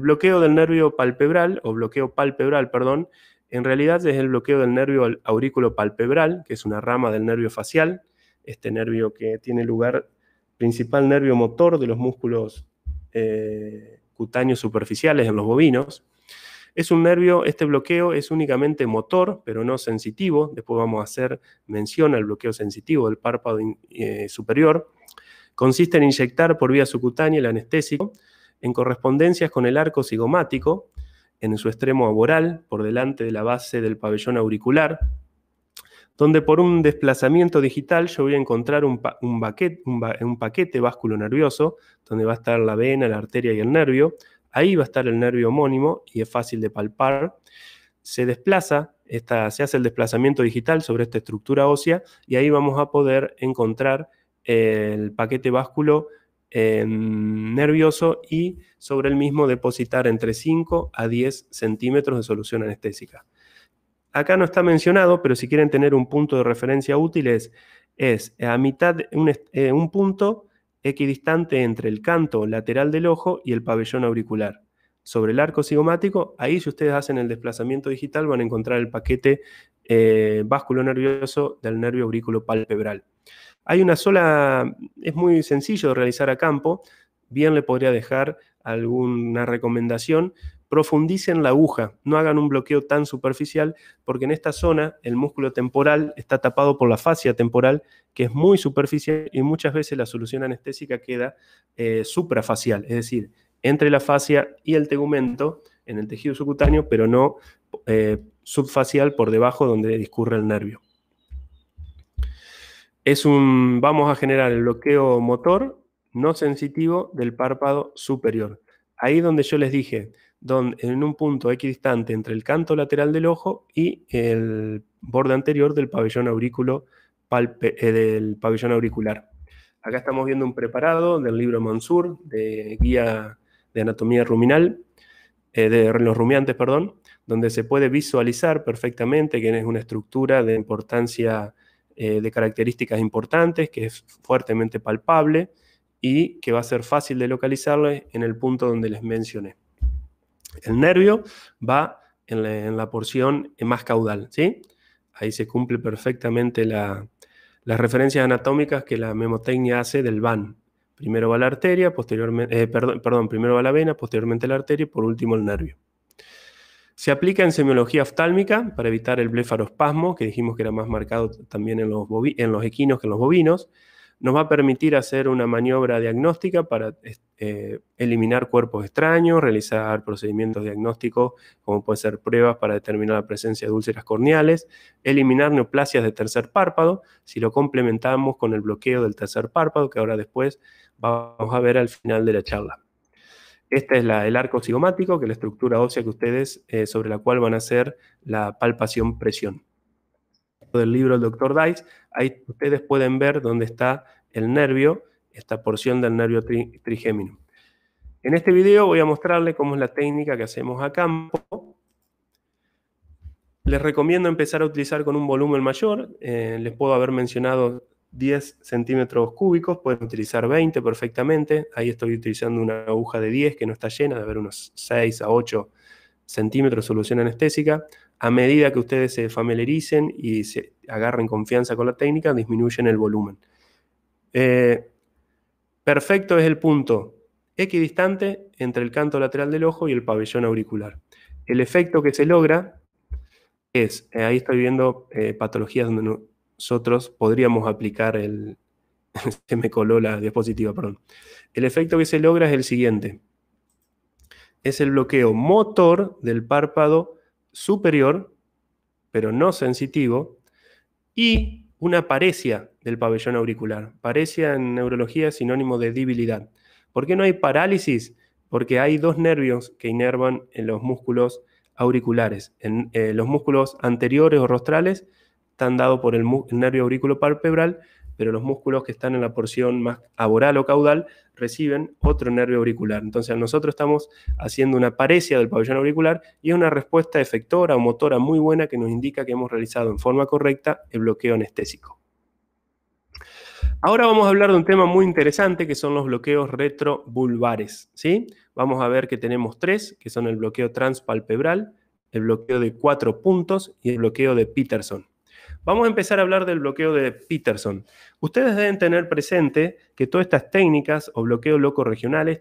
bloqueo del nervio palpebral, o bloqueo palpebral, perdón, en realidad es el bloqueo del nervio aurículo palpebral, que es una rama del nervio facial, este nervio que tiene lugar, principal nervio motor de los músculos eh, cutáneos superficiales en los bovinos. Es un nervio, este bloqueo es únicamente motor, pero no sensitivo. Después vamos a hacer mención al bloqueo sensitivo del párpado eh, superior. Consiste en inyectar por vía subcutánea el anestésico en correspondencias con el arco cigomático en su extremo aboral, por delante de la base del pabellón auricular, donde por un desplazamiento digital yo voy a encontrar un, un, paquete básculo nervioso, donde va a estar la vena, la arteria y el nervio. Ahí va a estar el nervio homónimo y es fácil de palpar. Se desplaza, se hace el desplazamiento digital sobre esta estructura ósea y ahí vamos a poder encontrar eh, el paquete básculo em, nervioso y sobre el mismo depositar entre 5 a 10 centímetros de solución anestésica acá no está mencionado, pero si quieren tener un punto de referencia útil es, a mitad, un, eh, un punto equidistante entre el canto lateral del ojo y el pabellón auricular. Sobre el arco cigomático, ahí si ustedes hacen el desplazamiento digital van a encontrar el paquete eh, básculo nervioso del nervio aurículo palpebral. Hay una sola, es muy sencillo de realizar a campo, bien le podría dejar alguna recomendación, profundicen la aguja, no hagan un bloqueo tan superficial, porque en esta zona el músculo temporal está tapado por la fascia temporal, que es muy superficial y muchas veces la solución anestésica queda eh, suprafacial, es decir, entre la fascia y el tegumento en el tejido subcutáneo, pero no eh, subfacial por debajo donde discurre el nervio. Es un, vamos a generar el bloqueo motor no sensitivo del párpado superior. Ahí donde yo les dije, en un punto equidistante entre el canto lateral del ojo y el borde anterior del pabellón aurículo eh, del pabellón auricular. Acá estamos viendo un preparado del libro Mansur, de guía de anatomía ruminal, eh, de los rumiantes, perdón, donde se puede visualizar perfectamente que es una estructura de importancia, eh, de características importantes, que es fuertemente palpable y que va a ser fácil de localizar en el punto donde les mencioné. El nervio va en la, porción más caudal, Ahí se cumple perfectamente las referencias anatómicas que la memotecnia hace del VAN. Primero va la arteria, posteriormente, eh, perdón, primero va la vena, posteriormente la arteria y por último el nervio. Se aplica en semiología oftálmica para evitar el blefarospasmo, que dijimos que era más marcado también en los equinos que en los bovinos nos va a permitir hacer una maniobra diagnóstica para eh, eliminar cuerpos extraños, realizar procedimientos diagnósticos como pueden ser pruebas para determinar la presencia de úlceras corneales, eliminar neoplasias de tercer párpado, si lo complementamos con el bloqueo del tercer párpado, que ahora después vamos a ver al final de la charla. Este es la, el arco cigomático, que es la estructura ósea que ustedes, eh, sobre la cual van a hacer la palpación presión del libro del doctor Dice, ahí ustedes pueden ver dónde está el nervio, esta porción del nervio trigémino. En este video voy a mostrarles cómo es la técnica que hacemos a campo. Les recomiendo empezar a utilizar con un volumen mayor. Eh, les puedo haber mencionado 10 centímetros cúbicos, pueden utilizar 20 perfectamente. Ahí estoy utilizando una aguja de 10 que no está llena, de haber unos 6 a 8 centímetros de solución anestésica a medida que ustedes se familiaricen y se agarren confianza con la técnica, disminuyen el volumen. Eh, perfecto es el punto equidistante entre el canto lateral del ojo y el pabellón auricular. El efecto que se logra es, eh, ahí estoy viendo eh, patologías donde nosotros podríamos aplicar el... se me coló la diapositiva, perdón. El efecto que se logra es el siguiente. Es el bloqueo motor del párpado superior, pero no sensitivo, y una paresia del pabellón auricular. Paresia en neurología es sinónimo de debilidad. ¿Por qué no hay parálisis? Porque hay dos nervios que inervan en los músculos auriculares. En, eh, los músculos anteriores o rostrales están dados por el, nervio auriculo palpebral pero los músculos que están en la porción más aboral o caudal reciben otro nervio auricular. Entonces nosotros estamos haciendo una parecia del pabellón auricular y es una respuesta efectora o motora muy buena que nos indica que hemos realizado en forma correcta el bloqueo anestésico. Ahora vamos a hablar de un tema muy interesante que son los bloqueos retrovulvares. ¿sí? Vamos a ver que tenemos tres, que son el bloqueo transpalpebral, el bloqueo de cuatro puntos y el bloqueo de Peterson. Vamos a empezar a hablar del bloqueo de Peterson. Ustedes deben tener presente que todas estas técnicas o bloqueos locos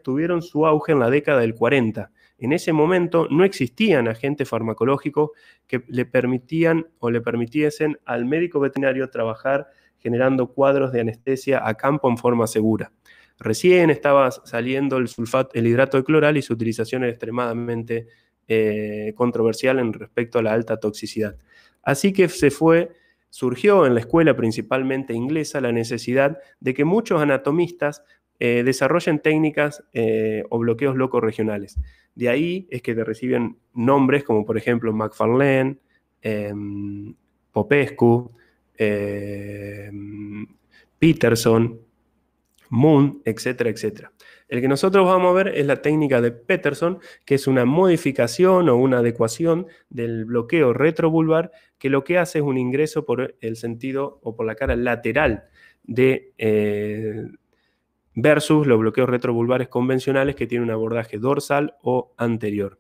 tuvieron su auge en la década del 40. En ese momento no existían agentes farmacológicos que le permitían o le permitiesen al médico veterinario trabajar generando cuadros de anestesia a campo en forma segura. Recién estaba saliendo el, sulfato, el hidrato de cloral y su utilización era extremadamente eh, controversial en respecto a la alta toxicidad. Así que se fue surgió en la escuela principalmente inglesa la necesidad de que muchos anatomistas eh, desarrollen técnicas eh, o bloqueos locos regionales. De ahí es que te reciben nombres como por ejemplo MacFarlane, em, Popescu, em, Peterson, Moon, etcétera, etcétera. El que nosotros vamos a ver es la técnica de Peterson, que es una modificación o una adecuación del bloqueo retrovulvar, que lo que hace es un ingreso por el sentido o por la cara lateral de, eh, versus los bloqueos retrovulvares convencionales que tienen un abordaje dorsal o anterior.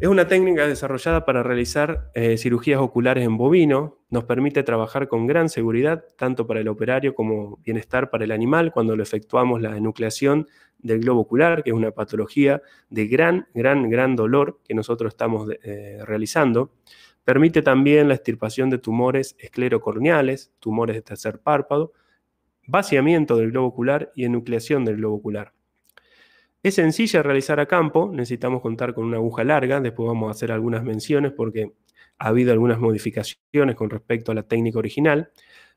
Es una técnica desarrollada para realizar eh, cirugías oculares en bovino. Nos permite trabajar con gran seguridad, tanto para el operario como bienestar para el animal, cuando lo efectuamos la enucleación del globo ocular, que es una patología de gran, gran, gran dolor que nosotros estamos eh, realizando. Permite también la extirpación de tumores esclerocorneales, tumores de tercer párpado, vaciamiento del globo ocular y enucleación del globo ocular. Es sencilla realizar a campo, necesitamos contar con una aguja larga, después vamos a hacer algunas menciones porque ha habido algunas modificaciones con respecto a la técnica original,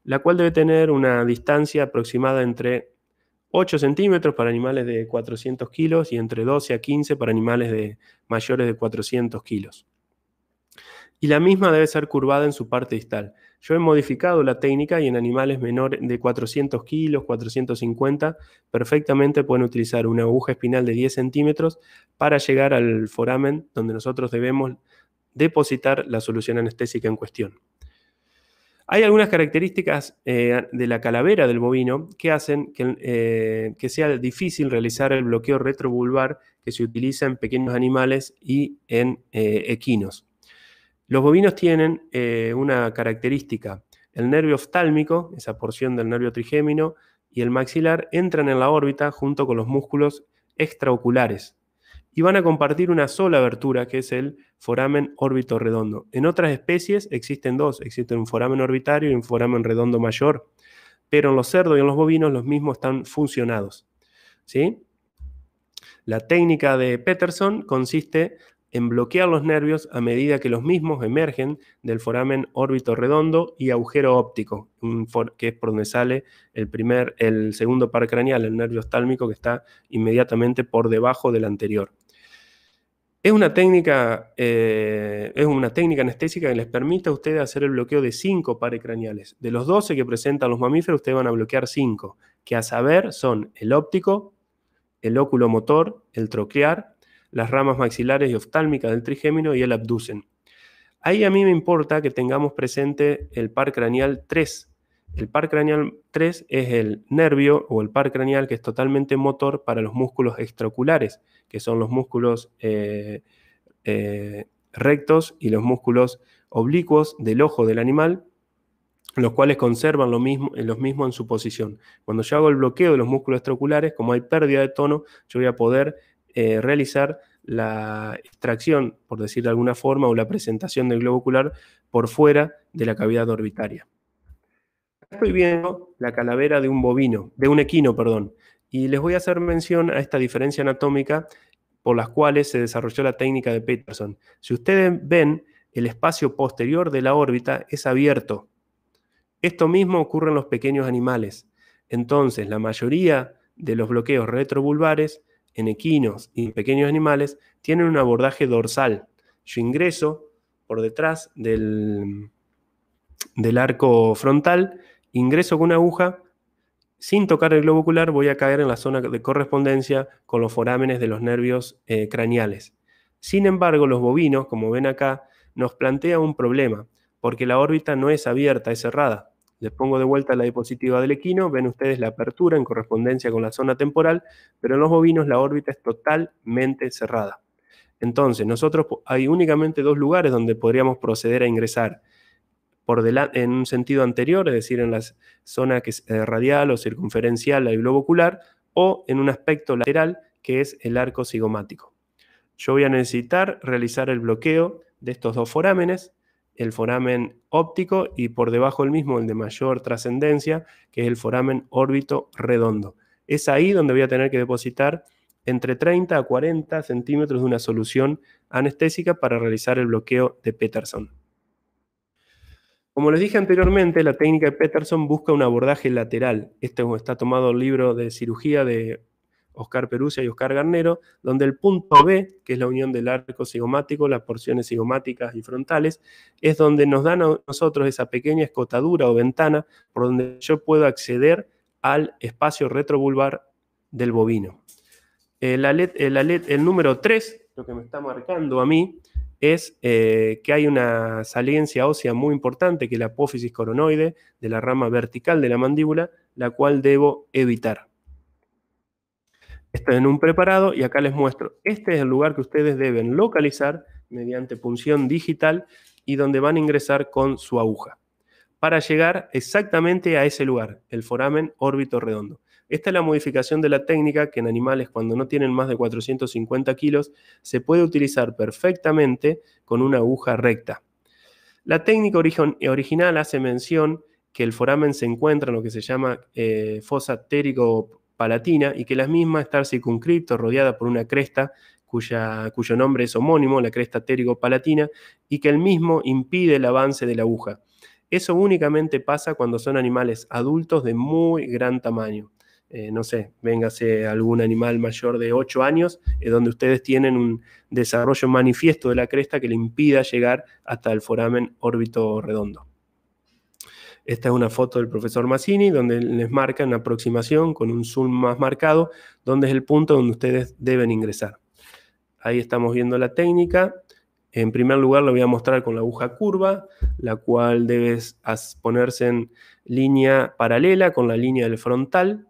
la cual debe tener una distancia aproximada entre 8 centímetros para animales de 400 kilos y entre 12 a 15 para animales de mayores de 400 kilos. Y la misma debe ser curvada en su parte distal. Yo he modificado la técnica y en animales menores de 400 kilos, 450, perfectamente pueden utilizar una aguja espinal de 10 centímetros para llegar al foramen donde nosotros debemos depositar la solución anestésica en cuestión. Hay algunas características eh, de la calavera del bovino que hacen eh, que, sea difícil realizar el bloqueo retrovulvar que se utiliza en pequeños animales y en eh, equinos. Los bovinos tienen eh, una característica. El nervio oftálmico, esa porción del nervio trigémino, y el maxilar entran en la órbita junto con los músculos extraoculares y van a compartir una sola abertura que es el foramen órbito redondo. En otras especies existen dos, existe un foramen orbitario y un foramen redondo mayor, pero en los cerdos y en los bovinos los mismos están funcionados. ¿sí? La técnica de Peterson consiste en bloquear los nervios a medida que los mismos emergen del foramen órbito redondo y agujero óptico, que es por donde sale el, primer, el segundo par craneal, el nervio ostálmico que está inmediatamente por debajo del anterior. Es una, técnica, eh, es una técnica anestésica que les permite a ustedes hacer el bloqueo de cinco pares craneales. De los 12 que presentan los mamíferos, ustedes van a bloquear cinco, que a saber son el óptico, el óculo motor, el troclear, las ramas maxilares y oftálmicas del trigémino y el abducen. Ahí a mí me importa que tengamos presente el par craneal 3. El par craneal 3 es el nervio o el par craneal que es totalmente motor para los músculos extraoculares, que son los músculos eh, eh, rectos y los músculos oblicuos del ojo del animal, los cuales conservan lo mismo, los mismos en su posición. Cuando yo hago el bloqueo de los músculos extraoculares, como hay pérdida de tono, yo voy a poder eh, realizar la extracción, por decir de alguna forma, o la presentación del globo ocular por fuera de la cavidad orbitaria. Estoy viendo la calavera de un bovino, de un equino, perdón, y les voy a hacer mención a esta diferencia anatómica por las cuales se desarrolló la técnica de Peterson. Si ustedes ven, el espacio posterior de la órbita es abierto. Esto mismo ocurre en los pequeños animales. Entonces, la mayoría de los bloqueos retrovulvares en equinos y pequeños animales tienen un abordaje dorsal. Yo ingreso por detrás del, del arco frontal, ingreso con una aguja, sin tocar el globo ocular voy a caer en la zona de correspondencia con los forámenes de los nervios eh, craneales. Sin embargo, los bovinos, como ven acá, nos plantea un problema, porque la órbita no es abierta, es cerrada. Les pongo de vuelta la diapositiva del equino, ven ustedes la apertura en correspondencia con la zona temporal, pero en los bovinos la órbita es totalmente cerrada. Entonces, nosotros hay únicamente dos lugares donde podríamos proceder a ingresar por en un sentido anterior, es decir, en la zona que eh, radial o circunferencial al globo ocular, o en un aspecto lateral que es el arco cigomático. Yo voy a necesitar realizar el bloqueo de estos dos forámenes el foramen óptico y por debajo el mismo, el de mayor trascendencia, que es el foramen órbito redondo. Es ahí donde voy a tener que depositar entre 30 a 40 centímetros de una solución anestésica para realizar el bloqueo de Peterson. Como les dije anteriormente, la técnica de Peterson busca un abordaje lateral. Este está tomado el libro de cirugía de Oscar Perucia y Oscar Garnero, donde el punto B, que es la unión del arco cigomático, las porciones cigomáticas y frontales, es donde nos dan a nosotros esa pequeña escotadura o ventana por donde yo puedo acceder al espacio retrovulvar del bovino. Eh, eh, el, número 3, lo que me está marcando a mí, es eh, que hay una saliencia ósea muy importante, que es la apófisis coronoide de la rama vertical de la mandíbula, la cual debo evitar. Está en un preparado y acá les muestro. Este es el lugar que ustedes deben localizar mediante punción digital y donde van a ingresar con su aguja para llegar exactamente a ese lugar, el foramen órbito redondo. Esta es la modificación de la técnica que en animales cuando no tienen más de 450 kilos se puede utilizar perfectamente con una aguja recta. La técnica original hace mención que el foramen se encuentra en lo que se llama eh, fosa térico palatina y que la misma estar circunscripto, rodeada por una cresta cuya, cuyo nombre es homónimo, la cresta térigo palatina y que el mismo impide el avance de la aguja. Eso únicamente pasa cuando son animales adultos de muy gran tamaño. Eh, no sé, véngase algún animal mayor de 8 años, eh, donde ustedes tienen un desarrollo manifiesto de la cresta que le impida llegar hasta el foramen órbito redondo. Esta es una foto del profesor Massini donde les marca una aproximación con un zoom más marcado, donde es el punto donde ustedes deben ingresar. Ahí estamos viendo la técnica. En primer lugar, lo voy a mostrar con la aguja curva, la cual debes ponerse en línea paralela con la línea del frontal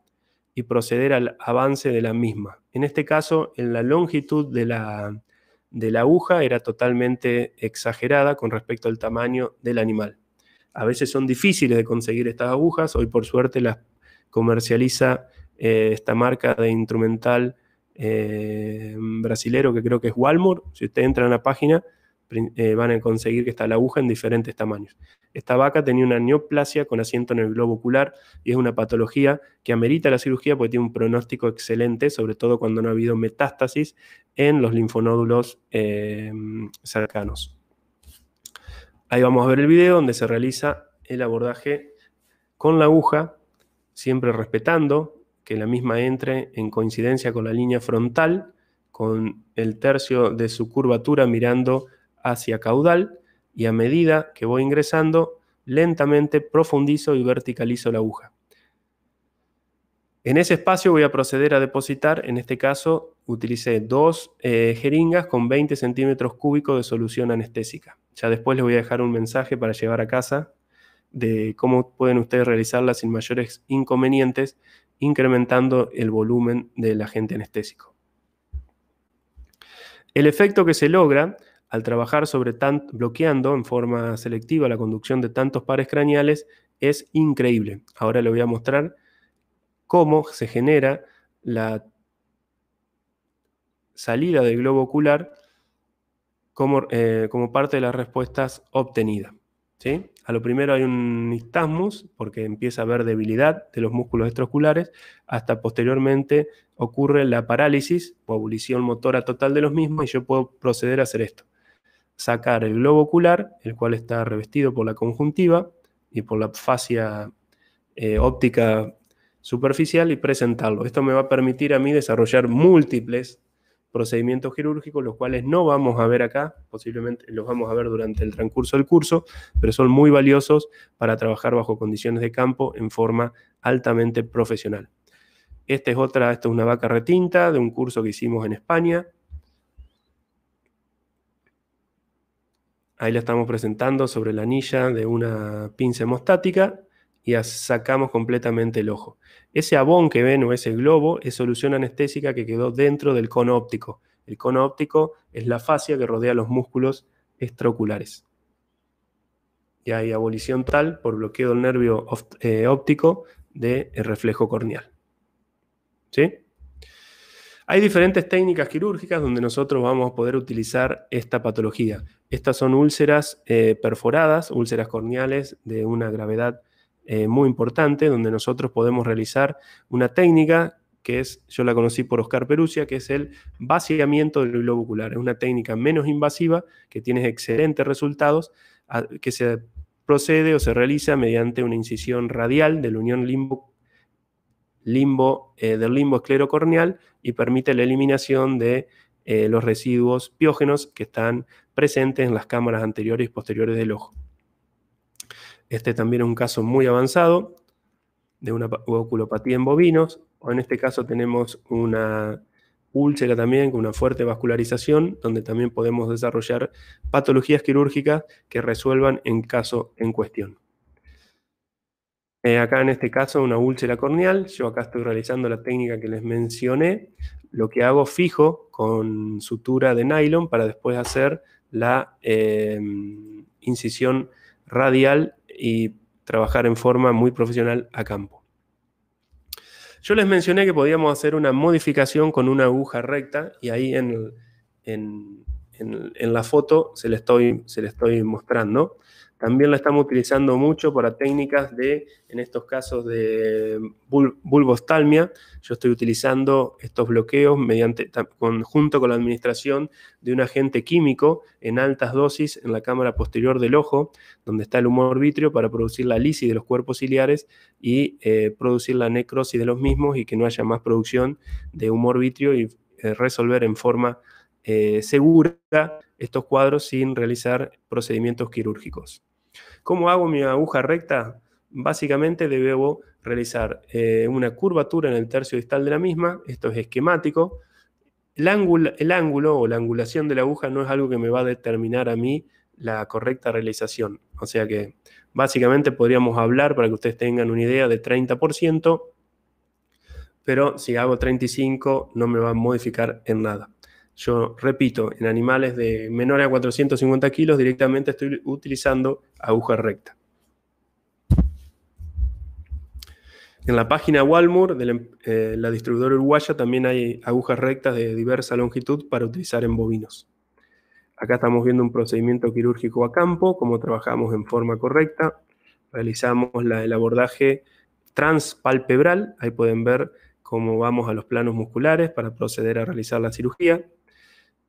y proceder al avance de la misma. En este caso, en la longitud de la, de la aguja era totalmente exagerada con respecto al tamaño del animal a veces son difíciles de conseguir estas agujas, hoy por suerte las comercializa eh, esta marca de instrumental eh, brasilero que creo que es Walmart. si usted entra en la página eh, van a conseguir que está la aguja en diferentes tamaños. Esta vaca tenía una neoplasia con asiento en el globo ocular y es una patología que amerita la cirugía porque tiene un pronóstico excelente, sobre todo cuando no ha habido metástasis en los linfonódulos cercanos. Ahí vamos a ver el video donde se realiza el abordaje con la aguja, siempre respetando que la misma entre en coincidencia con la línea frontal, con el tercio de su curvatura mirando hacia caudal y a medida que voy ingresando, lentamente profundizo y verticalizo la aguja. En ese espacio voy a proceder a depositar, en este caso utilicé dos eh, jeringas con 20 centímetros cúbicos de solución anestésica. Ya después les voy a dejar un mensaje para llevar a casa de cómo pueden ustedes realizarla sin mayores inconvenientes, incrementando el volumen del agente anestésico. El efecto que se logra al trabajar sobre bloqueando en forma selectiva la conducción de tantos pares craneales es increíble. Ahora le voy a mostrar cómo se genera la salida del globo ocular como, eh, como parte de las respuestas obtenidas. ¿sí? A lo primero hay un nistagmus, porque empieza a haber debilidad de los músculos extraoculares, hasta posteriormente ocurre la parálisis o abolición motora total de los mismos, y yo puedo proceder a hacer esto. Sacar el globo ocular, el cual está revestido por la conjuntiva y por la fascia eh, óptica superficial y presentarlo. Esto me va a permitir a mí desarrollar múltiples procedimientos quirúrgicos, los cuales no vamos a ver acá, posiblemente los vamos a ver durante el transcurso del curso, pero son muy valiosos para trabajar bajo condiciones de campo en forma altamente profesional. Esta es otra, esta es una vaca retinta de un curso que hicimos en España. Ahí la estamos presentando sobre la anilla de una pinza hemostática y sacamos completamente el ojo. Ese abón que ven o ese globo es solución anestésica que quedó dentro del cono óptico. El cono óptico es la fascia que rodea los músculos extraoculares. Y hay abolición tal por bloqueo del nervio eh, óptico del reflejo corneal. ¿Sí? Hay diferentes técnicas quirúrgicas donde nosotros vamos a poder utilizar esta patología. Estas son úlceras eh, perforadas, úlceras corneales de una gravedad eh, muy importante donde nosotros podemos realizar una técnica que es, yo la conocí por Oscar Perusia, que es el vaciamiento del globo ocular. Es una técnica menos invasiva que tiene excelentes resultados, que se procede o se realiza mediante una incisión radial de la unión limbo, eh, del limbo esclerocorneal y permite la eliminación de eh, los residuos piógenos que están presentes en las cámaras anteriores y posteriores del ojo. Este también es un caso muy avanzado de una oculopatía en bovinos, o en este caso tenemos una úlcera también con una fuerte vascularización, donde también podemos desarrollar patologías quirúrgicas que resuelvan en caso en cuestión. Eh, acá en este caso una úlcera corneal, yo acá estoy realizando la técnica que les mencioné, lo que hago fijo con sutura de nylon para después hacer la eh, incisión radial y trabajar en forma muy profesional a campo. Yo les mencioné que podíamos hacer una modificación con una aguja recta y ahí en, la foto se se le estoy mostrando. También la estamos utilizando mucho para técnicas de, en estos casos de bul yo estoy utilizando estos bloqueos mediante, junto con la administración de un agente químico en altas dosis en la cámara posterior del ojo, donde está el humor vitrio, para producir la lisis de los cuerpos ciliares y eh, producir la necrosis de los mismos y que no haya más producción de humor vitrio y eh, resolver en forma eh, segura estos cuadros sin realizar procedimientos quirúrgicos. ¿Cómo hago mi aguja recta? Básicamente debo realizar eh, una curvatura en el tercio distal de la misma, esto es esquemático. El ángulo, el ángulo o la angulación de la aguja no es algo que me va a determinar a mí la correcta realización. O sea que básicamente podríamos hablar, para que ustedes tengan una idea, de 30%, pero si hago 35 no me va a modificar en nada. Yo repito, en animales de menor a 450 kilos directamente estoy utilizando aguja recta. En la página Walmart de em, eh, la, distribuidora uruguaya, también hay agujas rectas de diversa longitud para utilizar en bovinos. Acá estamos viendo un procedimiento quirúrgico a campo, cómo trabajamos en forma correcta. Realizamos el abordaje transpalpebral, ahí pueden ver cómo vamos a los planos musculares para proceder a realizar la cirugía.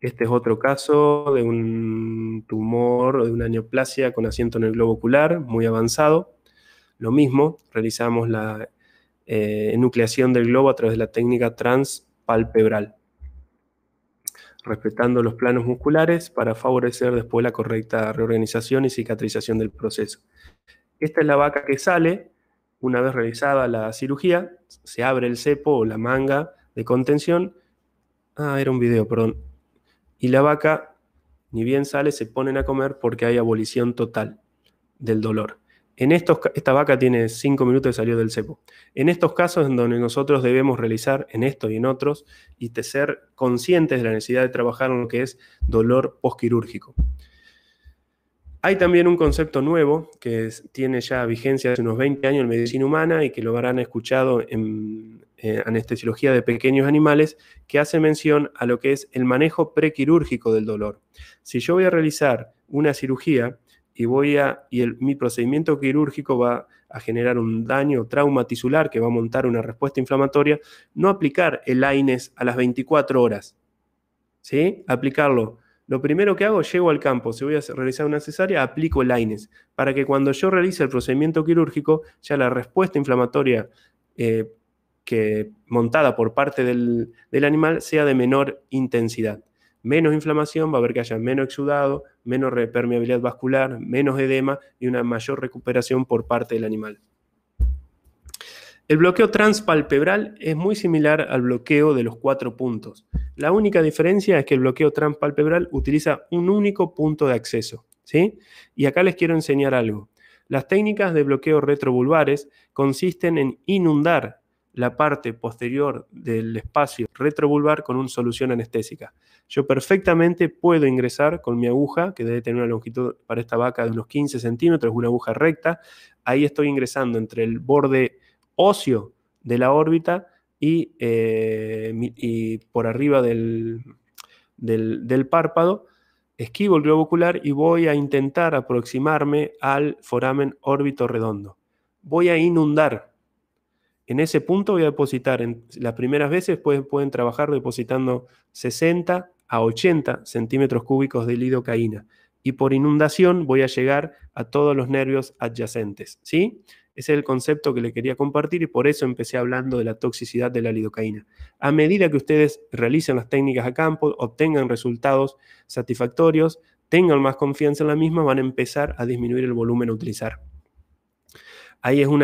Este es otro caso de un tumor, o de una neoplasia con asiento en el globo ocular, muy avanzado. Lo mismo, realizamos la nucleación eh, enucleación del globo a través de la técnica transpalpebral, respetando los planos musculares para favorecer después la correcta reorganización y cicatrización del proceso. Esta es la vaca que sale, una vez realizada la cirugía, se abre el cepo o la manga de contención. Ah, era un video, perdón y la vaca, ni bien sale, se ponen a comer porque hay abolición total del dolor. En estos, esta vaca tiene cinco minutos y salió del cepo. En estos casos en donde nosotros debemos realizar, en esto y en otros, y ser conscientes de la necesidad de trabajar en lo que es dolor posquirúrgico. Hay también un concepto nuevo que tiene ya vigencia hace unos 20 años en medicina humana y que lo habrán escuchado en eh, anestesiología de pequeños animales, que hace mención a lo que es el manejo prequirúrgico del dolor. Si yo voy a realizar una cirugía y, voy a, y el, mi procedimiento quirúrgico va a generar un daño trauma tisular que va a montar una respuesta inflamatoria, no aplicar el AINES a las 24 horas, ¿sí? Aplicarlo. Lo primero que hago, llego al campo, si voy a realizar una cesárea, aplico el AINES, para que cuando yo realice el procedimiento quirúrgico, ya la respuesta inflamatoria eh, que montada por parte del, animal sea de menor intensidad. Menos inflamación, va a haber que haya menos exudado, menos permeabilidad vascular, menos edema y una mayor recuperación por parte del animal. El bloqueo transpalpebral es muy similar al bloqueo de los cuatro puntos. La única diferencia es que el bloqueo transpalpebral utiliza un único punto de acceso. ¿sí? Y acá les quiero enseñar algo. Las técnicas de bloqueo retrovulvares consisten en inundar la parte posterior del espacio retrovulvar con una solución anestésica. Yo perfectamente puedo ingresar con mi aguja, que debe tener una longitud para esta vaca de unos 15 centímetros, una aguja recta. Ahí estoy ingresando entre el borde óseo de la órbita eh, y, por arriba del, del, del párpado. Esquivo el globo ocular y voy a intentar aproximarme al foramen órbito redondo. Voy a inundar en ese punto voy a depositar, en, las primeras veces pueden, trabajar depositando 60 a 80 centímetros cúbicos de lidocaína y por inundación voy a llegar a todos los nervios adyacentes, ¿sí? Ese es el concepto que le quería compartir y por eso empecé hablando de la toxicidad de la lidocaína. A medida que ustedes realicen las técnicas a campo, obtengan resultados satisfactorios, tengan más confianza en la misma, van a empezar a disminuir el volumen a utilizar. Ahí es un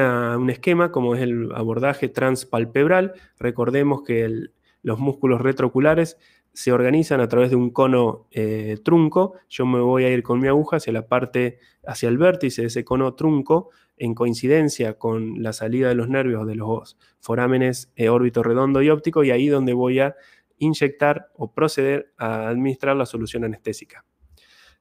esquema como es el abordaje transpalpebral. Recordemos que los músculos retrooculares se organizan a través de un cono eh, trunco. Yo me voy a ir con mi aguja hacia la parte, hacia el vértice de ese cono trunco, en coincidencia con la salida de los nervios de los forámenes eh, órbito redondo y óptico, y ahí donde voy a inyectar o proceder a administrar la solución anestésica.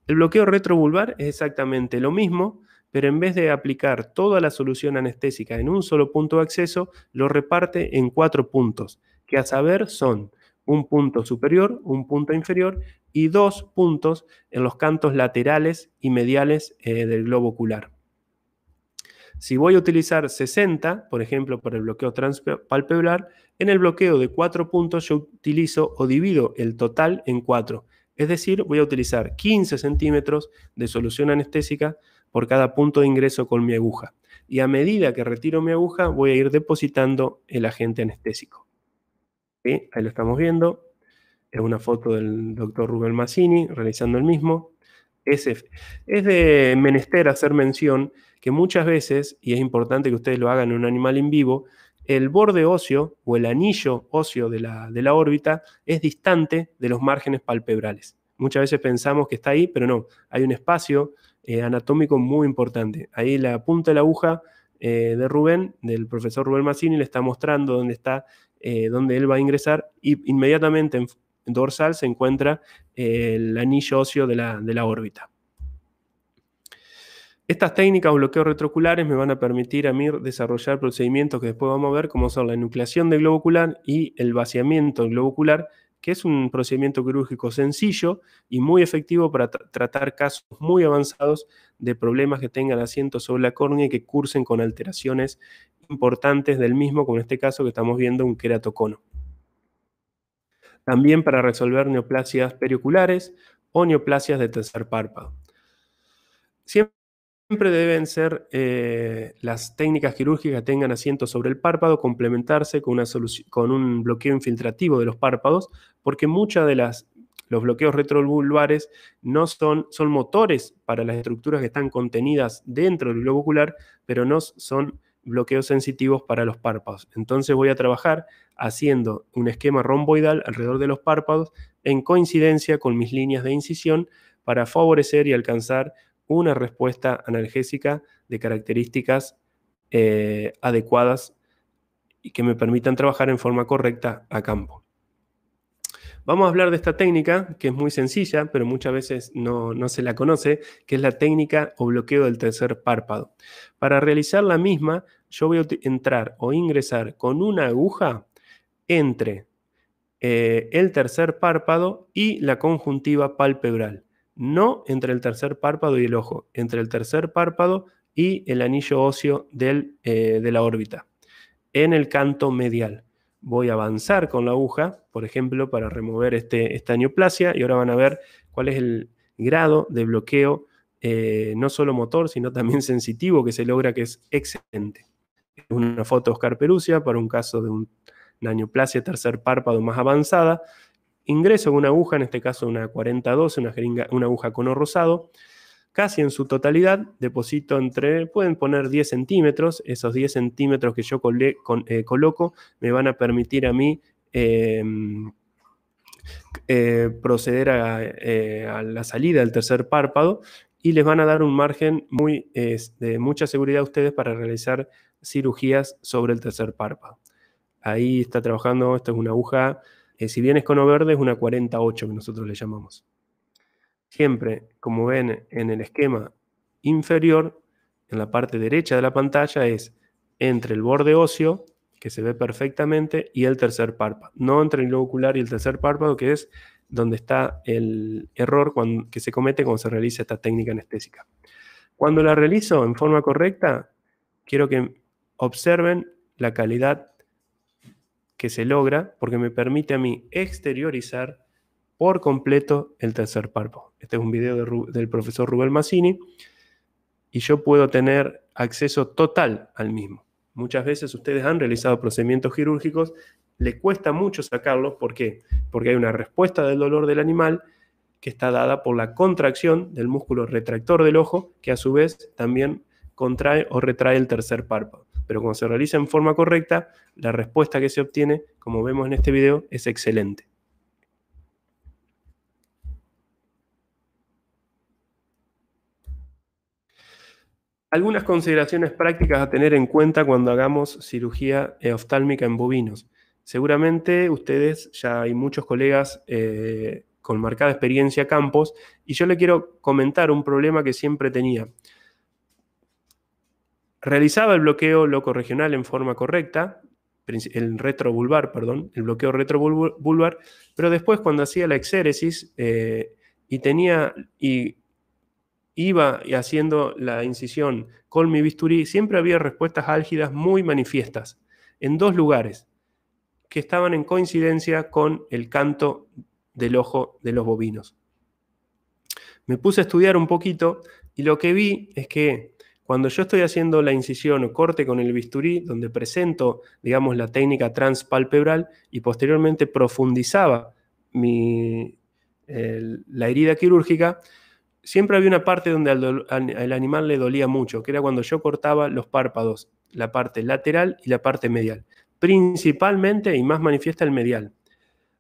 El bloqueo retrovulvar es exactamente lo mismo, pero en vez de aplicar toda la solución anestésica en un solo punto de acceso, lo reparte en cuatro puntos, que a saber son un punto superior, un punto inferior y dos puntos en los cantos laterales y mediales eh, del globo ocular. Si voy a utilizar 60, por ejemplo, por el bloqueo transpalpeblar, en el bloqueo de cuatro puntos yo utilizo o divido el total en cuatro. Es decir, voy a utilizar 15 centímetros de solución anestésica por cada punto de ingreso con mi aguja. Y a medida que retiro mi aguja, voy a ir depositando el agente anestésico. Ahí lo estamos viendo. Es una foto del doctor Rubén Massini realizando el mismo. Es, es de menester hacer mención que muchas veces, y es importante que ustedes lo hagan en un animal en vivo, el borde óseo o el anillo óseo de la, de la órbita es distante de los márgenes palpebrales. Muchas veces pensamos que está ahí, pero no, hay un espacio eh, anatómico muy importante. Ahí la punta de la aguja eh, de Rubén, del profesor Rubén Massini, le está mostrando dónde está, eh, dónde él va a ingresar y inmediatamente en dorsal se encuentra el anillo óseo de la, órbita. Estas técnicas o bloqueos retroculares me van a permitir a mí desarrollar procedimientos que después vamos a ver, como son la nucleación del globo ocular y el vaciamiento del globo ocular, que es un procedimiento quirúrgico sencillo y muy efectivo para tratar casos muy avanzados de problemas que tengan asiento sobre la córnea y que cursen con alteraciones importantes del mismo, como en este caso que estamos viendo un queratocono. También para resolver neoplasias perioculares o neoplasias de tercer párpado. Siempre Siempre deben ser eh, las técnicas quirúrgicas que tengan asiento sobre el párpado, complementarse con, una con un bloqueo infiltrativo de los párpados, porque muchas de las los bloqueos retrovulvares no son, son motores para las estructuras que están contenidas dentro del globo ocular, pero no son bloqueos sensitivos para los párpados. Entonces voy a trabajar haciendo un esquema romboidal alrededor de los párpados en coincidencia con mis líneas de incisión para favorecer y alcanzar una respuesta analgésica de características eh, adecuadas y que me permitan trabajar en forma correcta a campo. Vamos a hablar de esta técnica, que es muy sencilla, pero muchas veces no, se la conoce, que es la técnica o bloqueo del tercer párpado. Para realizar la misma, yo voy a entrar o ingresar con una aguja entre eh, el tercer párpado y la conjuntiva palpebral no entre el tercer párpado y el ojo, entre el tercer párpado y el anillo óseo eh, de la órbita, en el canto medial. Voy a avanzar con la aguja, por ejemplo, para remover este, esta neoplasia y ahora van a ver cuál es el grado de bloqueo, eh, no solo motor, sino también sensitivo que se logra, que es excelente. Una foto de Oscar Perusia para un caso de una neoplasia tercer párpado más avanzada, ingreso una aguja, en este caso una 4012, una, una aguja cono rosado, casi en su totalidad, deposito entre, pueden poner 10 centímetros, esos 10 centímetros que yo eh, coloco me van a permitir a mí em, eh, proceder eh, a, la salida del tercer párpado y les van a dar un margen muy, de mucha seguridad a ustedes para realizar cirugías sobre el tercer párpado. Ahí está trabajando, esta es una aguja eh, si bien es cono verde, es una 48 que nosotros le llamamos. Siempre, como ven en el esquema inferior, en la parte derecha de la pantalla es entre el borde óseo, que se ve perfectamente, y el tercer párpado. No entre el globo ocular y el tercer párpado, que es donde está el error que se comete cuando se realiza esta técnica anestésica. Cuando la realizo en forma correcta, quiero que observen la calidad que se logra porque me permite a mí exteriorizar por completo el tercer párpado. Este es un video del profesor Rubén Massini y yo puedo tener acceso total al mismo. Muchas veces ustedes han realizado procedimientos quirúrgicos, le cuesta mucho sacarlos, ¿por qué? Porque hay una respuesta del dolor del animal que está dada por la contracción del músculo retractor del ojo, que a su vez también contrae o retrae el tercer párpado pero cuando se realiza en forma correcta, la respuesta que se obtiene, como vemos en este video, es excelente. Algunas consideraciones prácticas a tener en cuenta cuando hagamos cirugía oftálmica en bovinos. Seguramente ustedes, ya hay muchos colegas eh, con marcada experiencia campos, y yo le quiero comentar un problema que siempre tenía realizaba el bloqueo loco-regional en forma correcta, el retrovulvar, perdón, el bloqueo retrovulvar, pero después cuando hacía la exéresis eh, y tenía y iba haciendo la incisión con mi bisturí, siempre había respuestas álgidas muy manifiestas en dos lugares que estaban en coincidencia con el canto del ojo de los bovinos. Me puse a estudiar un poquito y lo que vi es que cuando yo estoy haciendo la incisión o corte con el bisturí, donde presento, digamos, la técnica transpalpebral y posteriormente profundizaba mi, la herida quirúrgica, siempre había una parte donde al, animal le dolía mucho, que era cuando yo cortaba los párpados, la parte lateral y la parte medial. Principalmente y más manifiesta el medial.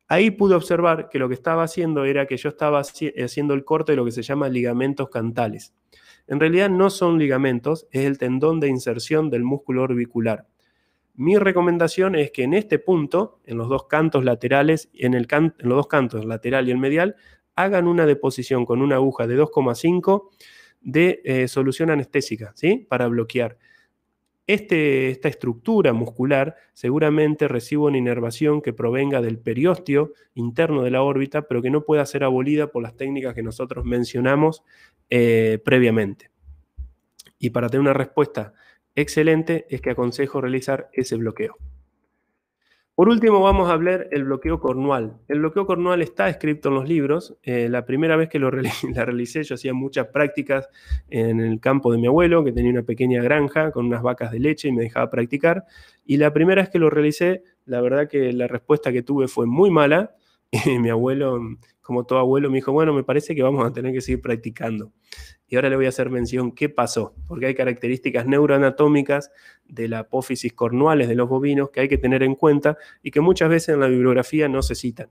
Ahí pude observar que lo que estaba haciendo era que yo estaba haciendo el corte de lo que se llama ligamentos cantales. En realidad no son ligamentos, es el tendón de inserción del músculo orbicular. Mi recomendación es que en este punto, en los dos cantos laterales, en, en los dos cantos, lateral y el medial, hagan una deposición con una aguja de 2,5 de eh, solución anestésica, ¿sí? Para bloquear. Este, esta estructura muscular seguramente recibe una inervación que provenga del periósteo interno de la órbita, pero que no pueda ser abolida por las técnicas que nosotros mencionamos eh, previamente. Y para tener una respuesta excelente es que aconsejo realizar ese bloqueo. Por último, vamos a hablar el bloqueo cornual. El bloqueo cornual está escrito en los libros. Eh, la primera vez que lo realicé, yo hacía muchas prácticas en el campo de mi abuelo, que tenía una pequeña granja con unas vacas de leche y me dejaba practicar. Y la primera vez que lo realicé, la verdad que la respuesta que tuve fue muy mala. Y mi abuelo, como todo abuelo, me dijo, bueno, me parece que vamos a tener que seguir practicando. Y ahora le voy a hacer mención qué pasó, porque hay características neuroanatómicas de la apófisis cornuales de los bovinos que hay que tener en cuenta y que muchas veces en la bibliografía no se citan.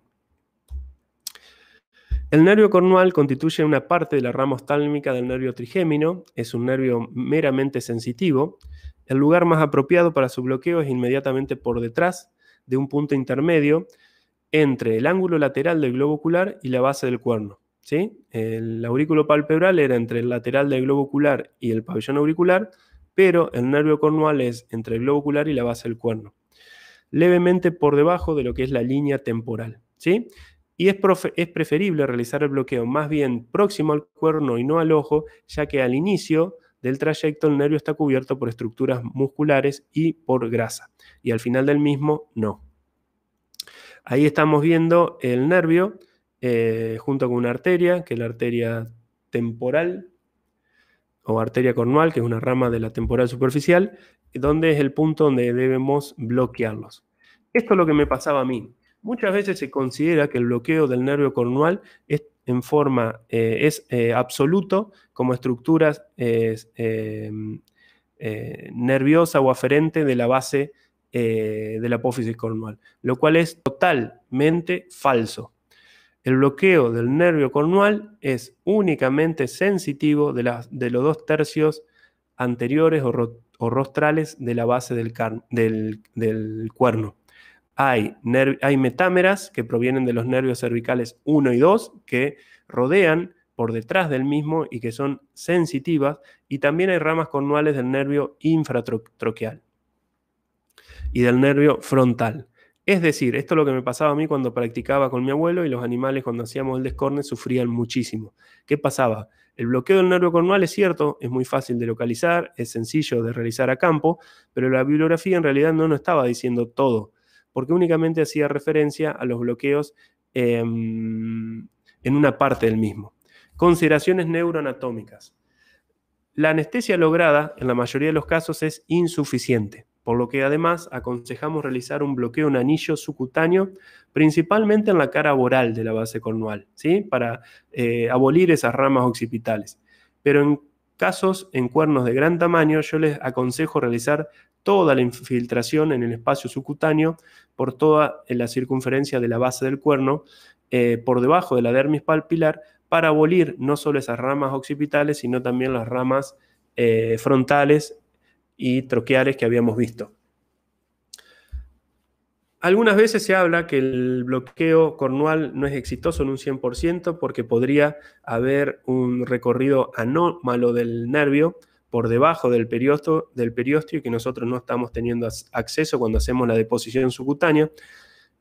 El nervio cornual constituye una parte de la rama ostálmica del nervio trigémino, es un nervio meramente sensitivo. El lugar más apropiado para su bloqueo es inmediatamente por detrás de un punto intermedio entre el ángulo lateral del globo ocular y la base del cuerno. El aurículo palpebral era entre el lateral del globo ocular y el pabellón auricular, pero el nervio cornual es entre el globo ocular y la base del cuerno, levemente por debajo de lo que es la línea temporal, ¿sí? Y es, es preferible realizar el bloqueo más bien próximo al cuerno y no al ojo, ya que al inicio del trayecto el nervio está cubierto por estructuras musculares y por grasa, y al final del mismo no. Ahí estamos viendo el nervio eh, junto con una arteria, que es la arteria temporal o arteria cornual, que es una rama de la temporal superficial, donde es el punto donde debemos bloquearlos. Esto es lo que me pasaba a mí. Muchas veces se considera que el bloqueo del nervio cornual es en forma, eh, es eh, absoluto como estructura nerviosa o aferente de la base de la apófisis cornual, lo cual es totalmente falso. El bloqueo del nervio cornual es únicamente sensitivo de, los dos tercios anteriores o, rostrales de la base del, cuerno. Hay, metámeras que provienen de los nervios cervicales 1 y 2 que rodean por detrás del mismo y que son sensitivas, y también hay ramas cornuales del nervio infratroquial y del nervio frontal. Es decir, esto es lo que me pasaba a mí cuando practicaba con mi abuelo y los animales cuando hacíamos el descorne sufrían muchísimo. ¿Qué pasaba? El bloqueo del nervio cornual es cierto, es muy fácil de localizar, es sencillo de realizar a campo, pero la bibliografía en realidad no nos estaba diciendo todo, porque únicamente hacía referencia a los bloqueos em, en una parte del mismo. Consideraciones neuroanatómicas. La anestesia lograda en la mayoría de los casos es insuficiente por lo que además aconsejamos realizar un bloqueo en anillo subcutáneo, principalmente en la cara oral de la base cornual, ¿sí? para eh, abolir esas ramas occipitales. Pero en casos en cuernos de gran tamaño, yo les aconsejo realizar toda la infiltración en el espacio subcutáneo por toda eh, la circunferencia de la base del cuerno, eh, por debajo de la dermis palpilar, para abolir no solo esas ramas occipitales, sino también las ramas frontales y troqueares que habíamos visto. Algunas veces se habla que el bloqueo cornual no es exitoso en un 100% porque podría haber un recorrido anómalo del nervio por debajo del periósteo, del que nosotros no estamos teniendo acceso cuando hacemos la deposición subcutánea.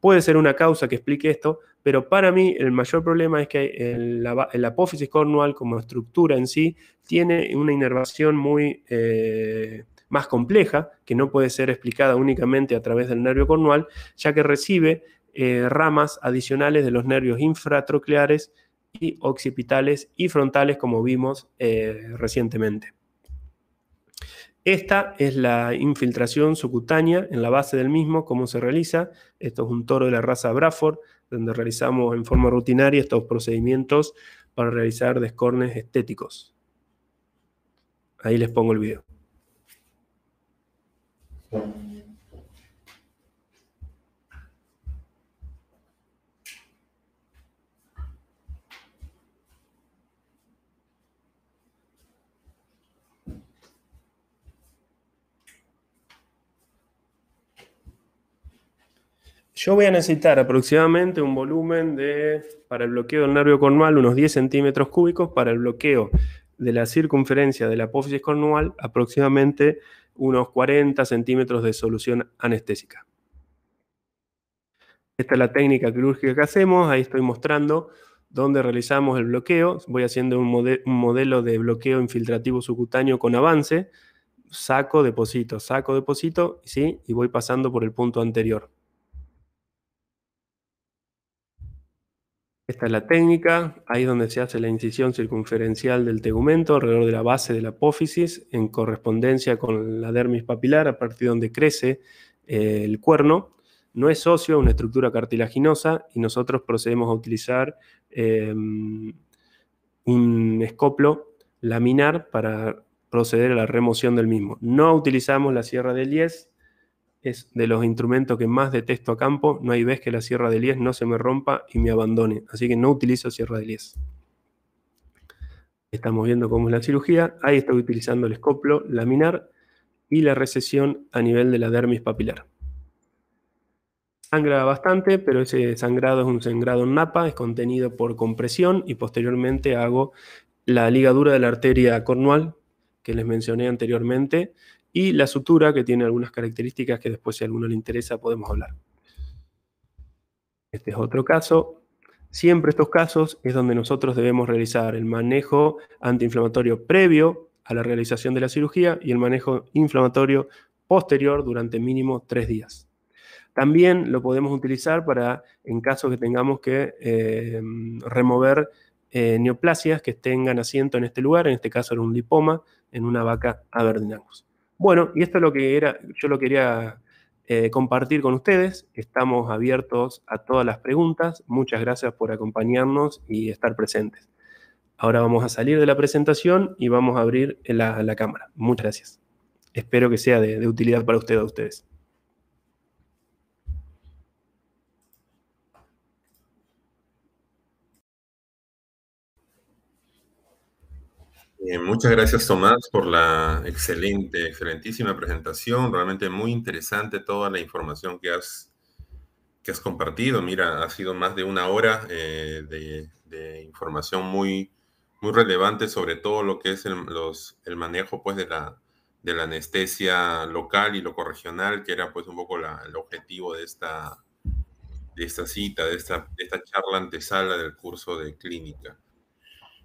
Puede ser una causa que explique esto, pero para mí el mayor problema es que el, apófisis cornual como estructura en sí tiene una inervación muy... Eh, más compleja, que no puede ser explicada únicamente a través del nervio cornual, ya que recibe eh, ramas adicionales de los nervios infratrocleares y occipitales y frontales, como vimos eh, recientemente. Esta es la infiltración subcutánea en la base del mismo, cómo se realiza. Esto es un toro de la raza Braford, donde realizamos en forma rutinaria estos procedimientos para realizar descornes estéticos. Ahí les pongo el video. Yo voy a necesitar aproximadamente un volumen de, para el bloqueo del nervio cornual, unos 10 centímetros cúbicos, para el bloqueo de la circunferencia de la apófisis cornual, aproximadamente unos 40 centímetros de solución anestésica. Esta es la técnica quirúrgica que hacemos, ahí estoy mostrando dónde realizamos el bloqueo. Voy haciendo un, modelo de bloqueo infiltrativo subcutáneo con avance. Saco, deposito, saco, deposito, ¿sí? Y voy pasando por el punto anterior. Esta es la técnica, ahí es donde se hace la incisión circunferencial del tegumento alrededor de la base de la apófisis en correspondencia con la dermis papilar a partir de donde crece eh, el cuerno. No es óseo, es una estructura cartilaginosa y nosotros procedemos a utilizar em, un escoplo laminar para proceder a la remoción del mismo. No utilizamos la sierra del 10 es de los instrumentos que más detesto a campo. No hay vez que la sierra de lies no se me rompa y me abandone. Así que no utilizo sierra de lies. Estamos viendo cómo es la cirugía. Ahí estoy utilizando el escoplo laminar y la recesión a nivel de la dermis papilar. Sangra bastante, pero ese sangrado es un sangrado en napa, es contenido por compresión y posteriormente hago la ligadura de la arteria cornual que les mencioné anteriormente y la sutura, que tiene algunas características que después si a alguno le interesa podemos hablar. Este es otro caso. Siempre estos casos es donde nosotros debemos realizar el manejo antiinflamatorio previo a la realización de la cirugía y el manejo inflamatorio posterior durante mínimo tres días. También lo podemos utilizar para, en caso que tengamos que eh, remover eh, neoplasias que tengan asiento en este lugar, en este caso era un lipoma en una vaca Angus. Bueno, y esto es lo que era, yo lo quería eh, compartir con ustedes. Estamos abiertos a todas las preguntas. Muchas gracias por acompañarnos y estar presentes. Ahora vamos a salir de la presentación y vamos a abrir la, cámara. Muchas gracias. Espero que sea de, utilidad para ustedes a ustedes. Eh, muchas gracias Tomás por la excelente, excelentísima presentación. Realmente muy interesante toda la información que has, que has compartido. Mira, ha sido más de una hora eh, de, información muy, muy relevante sobre todo lo que es el, manejo pues, de, la, anestesia local y lo regional, que era pues un poco el objetivo de esta, de esta cita, de esta, de esta charla antesala del curso de clínica.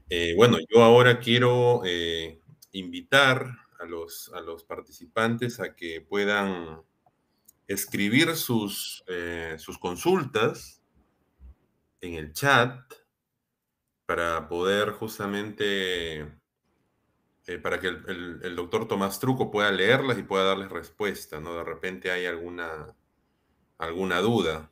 Eh, bueno, yo ahora quiero eh, invitar a los, participantes a que puedan escribir sus, eh, consultas en el chat para poder justamente, para que el, el, doctor Tomás Truco pueda leerlas y pueda darles respuesta, ¿no? De repente hay alguna, alguna duda.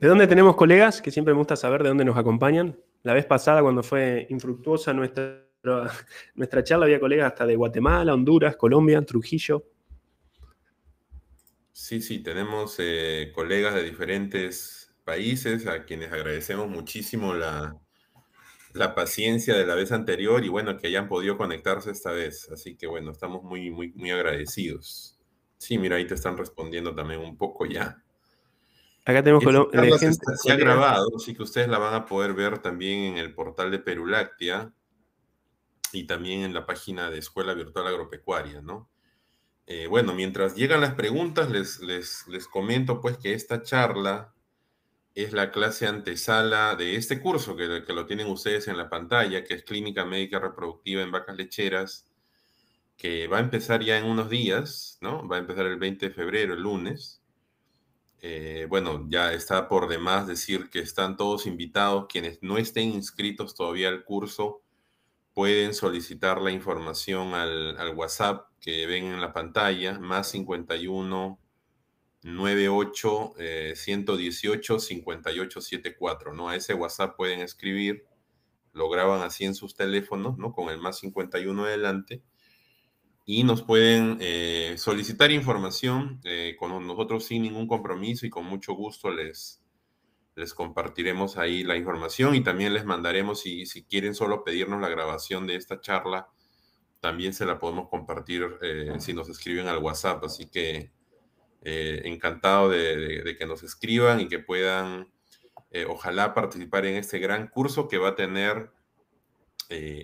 ¿De dónde tenemos colegas? Que siempre me gusta saber de dónde nos acompañan. La vez pasada, cuando fue infructuosa nuestra, nuestra charla, había colegas hasta de Guatemala, Honduras, Colombia, Trujillo. Sí, sí, tenemos eh, colegas de diferentes países a quienes agradecemos muchísimo la, la paciencia de la vez anterior y bueno, que hayan podido conectarse esta vez. Así que bueno, estamos muy, muy, muy agradecidos. Sí, mira, ahí te están respondiendo también un poco ya. Acá tenemos que la grabado, así que ustedes la van a poder ver también en el portal de Perulactia y también en la página de Escuela Virtual Agropecuaria, ¿no? Eh, bueno, mientras llegan las preguntas, les, les, comento pues que esta charla es la clase antesala de este curso que, que, lo tienen ustedes en la pantalla, que es Clínica Médica Reproductiva en Vacas Lecheras, que va a empezar ya en unos días, ¿no? Va a empezar el 20 de febrero, el lunes. Eh, bueno, ya está por demás decir que están todos invitados. Quienes no estén inscritos todavía al curso pueden solicitar la información al, WhatsApp que ven en la pantalla, más 51 98 118 58 ¿no? A ese WhatsApp pueden escribir, lo graban así en sus teléfonos, ¿no? Con el más 51 adelante y nos pueden eh, solicitar información eh, con nosotros sin ningún compromiso y con mucho gusto les, les compartiremos ahí la información y también les mandaremos, si, si quieren solo pedirnos la grabación de esta charla, también se la podemos compartir eh, si nos escriben al WhatsApp. Así que encantado de, que nos escriban y que puedan, ojalá, participar en este gran curso que va a tener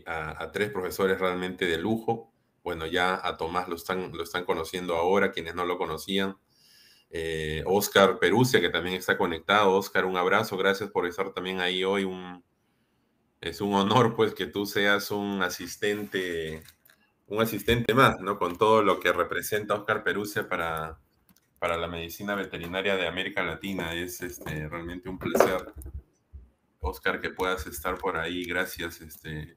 a, tres profesores realmente de lujo bueno, ya a Tomás lo están, lo están conociendo ahora, quienes no lo conocían. Oscar eh, Perucia, que también está conectado. Oscar, un abrazo, gracias por estar también ahí hoy. es un honor, pues, que tú seas un asistente, un asistente más, ¿no? Con todo lo que representa Oscar Perucia para, para la medicina veterinaria de América Latina. Es este, realmente un placer, Oscar, que puedas estar por ahí. Gracias, este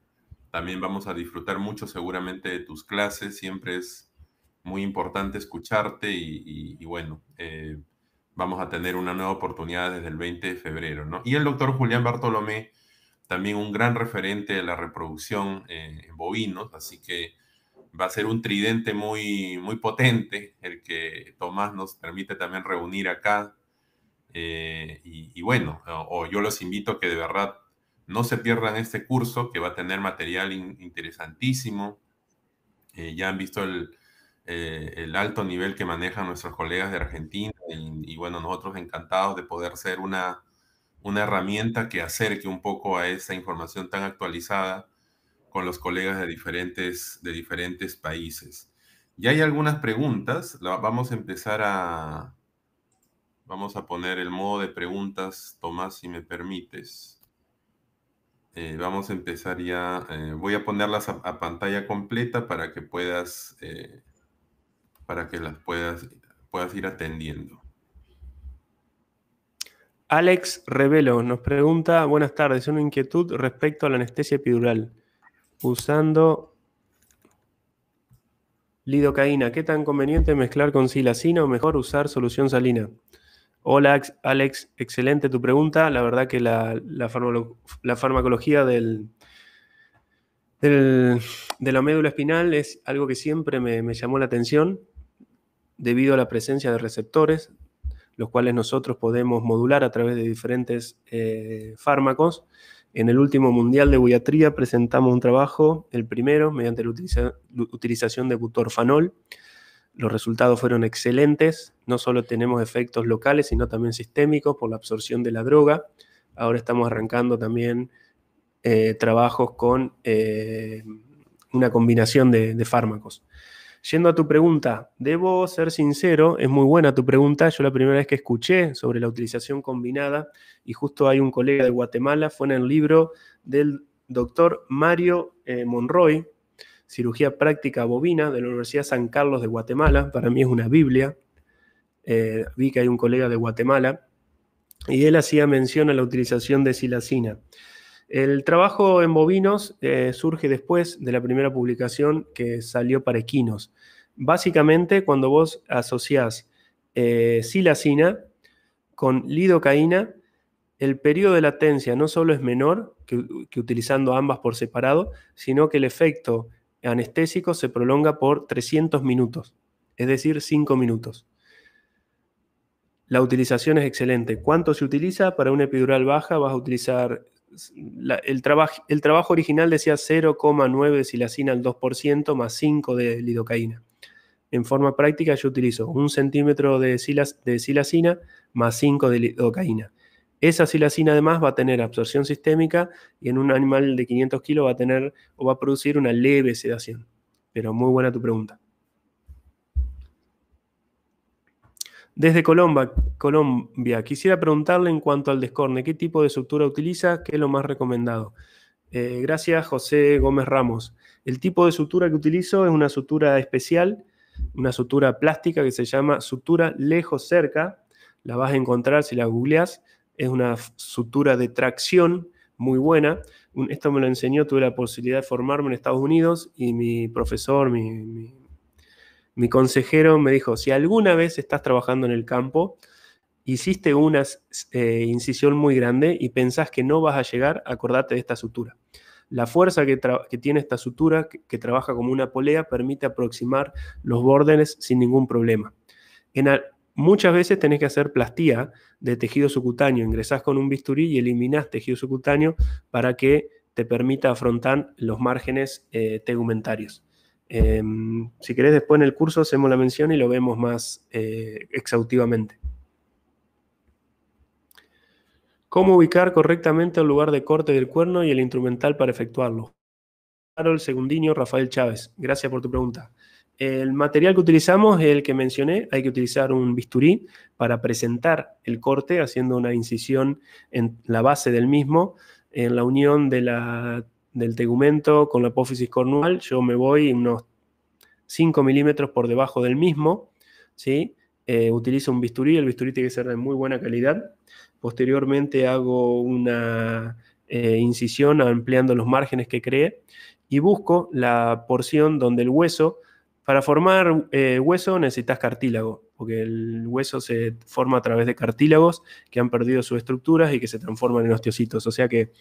también vamos a disfrutar mucho seguramente de tus clases. Siempre es muy importante escucharte y, bueno, eh, vamos a tener una nueva oportunidad desde el 20 de febrero. ¿no? Y el doctor Julián Bartolomé, también un gran referente de la reproducción eh, en bovinos, así que va a ser un tridente muy, muy potente el que Tomás nos permite también reunir acá. Eh, y, bueno, o, yo los invito a que de verdad no se pierdan este curso que va a tener material interesantísimo. Eh, ya han visto eh, el, alto nivel que manejan nuestros colegas de Argentina y, bueno, nosotros encantados de poder ser una, herramienta que acerque un poco a esa información tan actualizada con los colegas de diferentes, de diferentes países. Ya hay algunas preguntas, vamos a empezar a... Vamos a poner el modo de preguntas, Tomás, si me permites. Eh, vamos a empezar ya. Eh, voy a ponerlas a, pantalla completa para que puedas, eh, para que las puedas, ir atendiendo. Alex Revelo nos pregunta, buenas tardes, una inquietud respecto a la anestesia epidural. Usando lidocaína, ¿qué tan conveniente mezclar con silacina o mejor usar solución salina? Hola Alex, excelente tu pregunta. La verdad que la, farmacología del, de la médula espinal es algo que siempre me, llamó la atención debido a la presencia de receptores, los cuales nosotros podemos modular a través de diferentes eh, fármacos. En el último Mundial de Buiatría presentamos un trabajo, el primero, mediante la utilización de butorfanol los resultados fueron excelentes, no solo tenemos efectos locales, sino también sistémicos por la absorción de la droga. Ahora estamos arrancando también eh, trabajos con eh, una combinación de, fármacos. Yendo a tu pregunta, debo ser sincero, es muy buena tu pregunta. Yo la primera vez que escuché sobre la utilización combinada, y justo hay un colega de Guatemala, fue en el libro del doctor Mario eh, Monroy, Cirugía Práctica Bovina de la Universidad San Carlos de Guatemala, para mí es una Biblia, eh, vi que hay un colega de Guatemala, y él hacía mención a la utilización de silacina. El trabajo en bovinos eh, surge después de la primera publicación que salió para equinos. Básicamente, cuando vos asociás eh, silacina con lidocaína, el periodo de latencia no solo es menor que, utilizando ambas por separado, sino que el efecto anestésico se prolonga por 300 minutos, es decir, 5 minutos. La utilización es excelente. ¿Cuánto se utiliza? Para una epidural baja vas a utilizar... el, trabajo original decía 0,9 de silacina al 2% más 5 de lidocaína. En forma práctica yo utilizo un centímetro de, de silacina más 5 de lidocaína. Esa silacina además va a tener absorción sistémica y en un animal de 500 kilos va a tener o va a producir una leve sedación. Pero muy buena tu pregunta. Desde Colombia, Colombia, quisiera preguntarle en cuanto al descorne, ¿qué tipo de sutura utiliza? ¿Qué es lo más recomendado? Eh, gracias, José Gómez Ramos. El tipo de sutura que utilizo es una sutura especial, una sutura plástica que se llama sutura lejos cerca. La vas a encontrar si la googleas es una sutura de tracción muy buena. esto me lo enseñó, tuve la posibilidad de formarme en Estados Unidos y mi profesor, mi, consejero me dijo, si alguna vez estás trabajando en el campo, hiciste una eh, incisión muy grande y pensás que no vas a llegar, acordate de esta sutura. La fuerza que, tiene esta sutura, que, trabaja como una polea, permite aproximar los bordes sin ningún problema. En, Muchas veces tenés que hacer plastía de tejido subcutáneo. Ingresás con un bisturí y eliminás tejido subcutáneo para que te permita afrontar los márgenes eh, tegumentarios. Em, si querés, después en el curso hacemos la mención y lo vemos más eh, exhaustivamente. ¿Cómo ubicar correctamente el lugar de corte del cuerno y el instrumental para efectuarlo? Carol Segundiño, Rafael Chávez. Gracias por tu pregunta. El material que utilizamos es el que mencioné, hay que utilizar un bisturí para presentar el corte haciendo una incisión en la base del mismo, en la unión del tegumento con la apófisis cornual, yo me voy unos 5 milímetros por debajo del mismo, ¿sí? Eh, utilizo un bisturí, el bisturí tiene que ser de muy buena calidad, posteriormente hago una eh, incisión ampliando los márgenes que cree y busco la porción donde el hueso para formar eh, hueso necesitas cartílago, porque el hueso se forma a través de cartílagos que han perdido sus estructuras y que se transforman en osteocitos. O sea que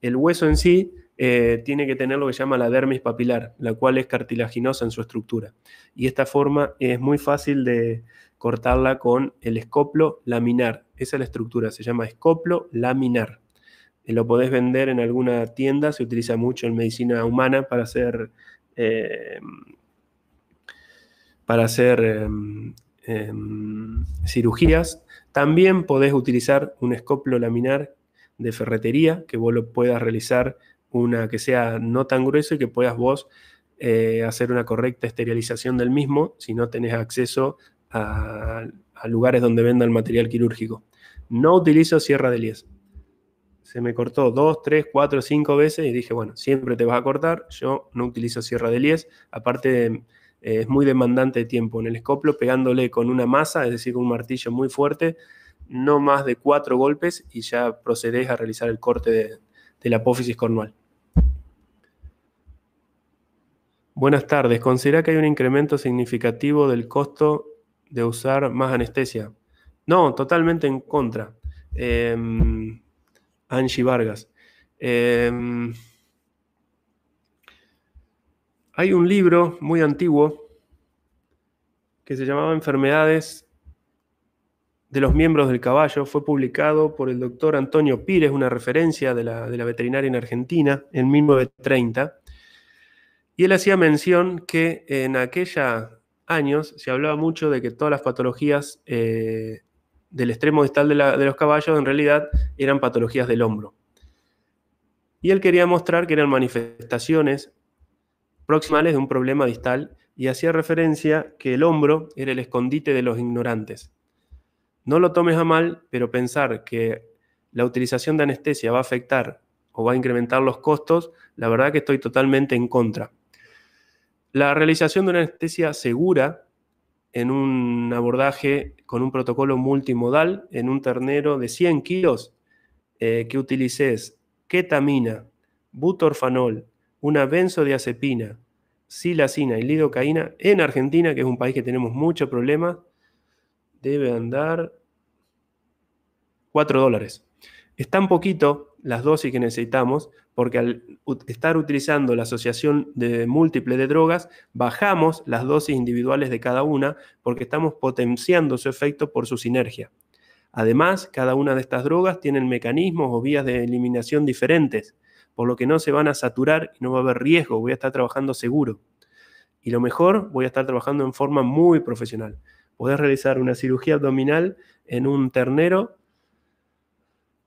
el hueso en sí eh, tiene que tener lo que se llama la dermis papilar, la cual es cartilaginosa en su estructura. Y esta forma es muy fácil de cortarla con el escoplo laminar. Esa es la estructura, se llama escoplo laminar. Eh, lo podés vender en alguna tienda, se utiliza mucho en medicina humana para hacer para hacer em, em, cirugías. También podés utilizar un escoplo laminar de ferretería, que vos lo puedas realizar una que sea no tan grueso y que puedas vos eh, hacer una correcta esterilización del mismo si no tenés acceso a, lugares donde venda el material quirúrgico. No utilizo sierra de lies. Se me cortó dos, tres, cuatro, cinco veces y dije, bueno, siempre te vas a cortar. Yo no utilizo sierra de lies. Aparte, eh, es muy demandante de tiempo. En el escoplo, pegándole con una masa, es decir, con un martillo muy fuerte, no más de cuatro golpes y ya procedés a realizar el corte de, la apófisis cornual. Buenas tardes. ¿Considera que hay un incremento significativo del costo de usar más anestesia? No, totalmente en contra. Em, Angie Vargas. Em, hay un libro muy antiguo que se llamaba Enfermedades de los miembros del caballo. Fue publicado por el doctor Antonio Pires, una referencia de la, veterinaria en Argentina, en 1930. Y él hacía mención que en aquellos años se hablaba mucho de que todas las patologías eh, del extremo distal de, de los caballos en realidad eran patologías del hombro. Y él quería mostrar que eran manifestaciones proximales de un problema distal y hacía referencia que el hombro era el escondite de los ignorantes. No lo tomes a mal, pero pensar que la utilización de anestesia va a afectar o va a incrementar los costos, la verdad que estoy totalmente en contra. La realización de una anestesia segura en un abordaje con un protocolo multimodal en un ternero de 100 kilos eh, que utilices ketamina, butorfanol, una benzodiazepina, silacina y lidocaína en Argentina, que es un país que tenemos mucho problema, debe andar 4 dólares. Es tan poquito las dosis que necesitamos porque al estar utilizando la asociación de múltiple de drogas, bajamos las dosis individuales de cada una porque estamos potenciando su efecto por su sinergia. Además, cada una de estas drogas tiene mecanismos o vías de eliminación diferentes por lo que no se van a saturar y no va a haber riesgo, voy a estar trabajando seguro. Y lo mejor, voy a estar trabajando en forma muy profesional. Podés realizar una cirugía abdominal en un ternero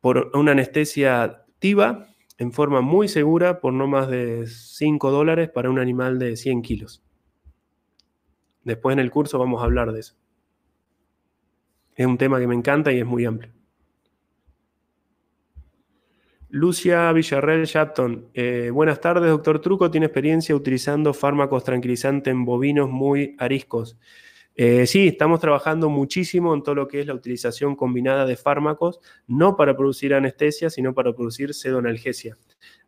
por una anestesia activa en forma muy segura por no más de 5 dólares para un animal de 100 kilos. Después en el curso vamos a hablar de eso. Es un tema que me encanta y es muy amplio. Lucia Villarreal Shapton, eh, buenas tardes, doctor Truco. Tiene experiencia utilizando fármacos tranquilizantes en bovinos muy ariscos. Eh, sí, estamos trabajando muchísimo en todo lo que es la utilización combinada de fármacos, no para producir anestesia, sino para producir sedonalgesia.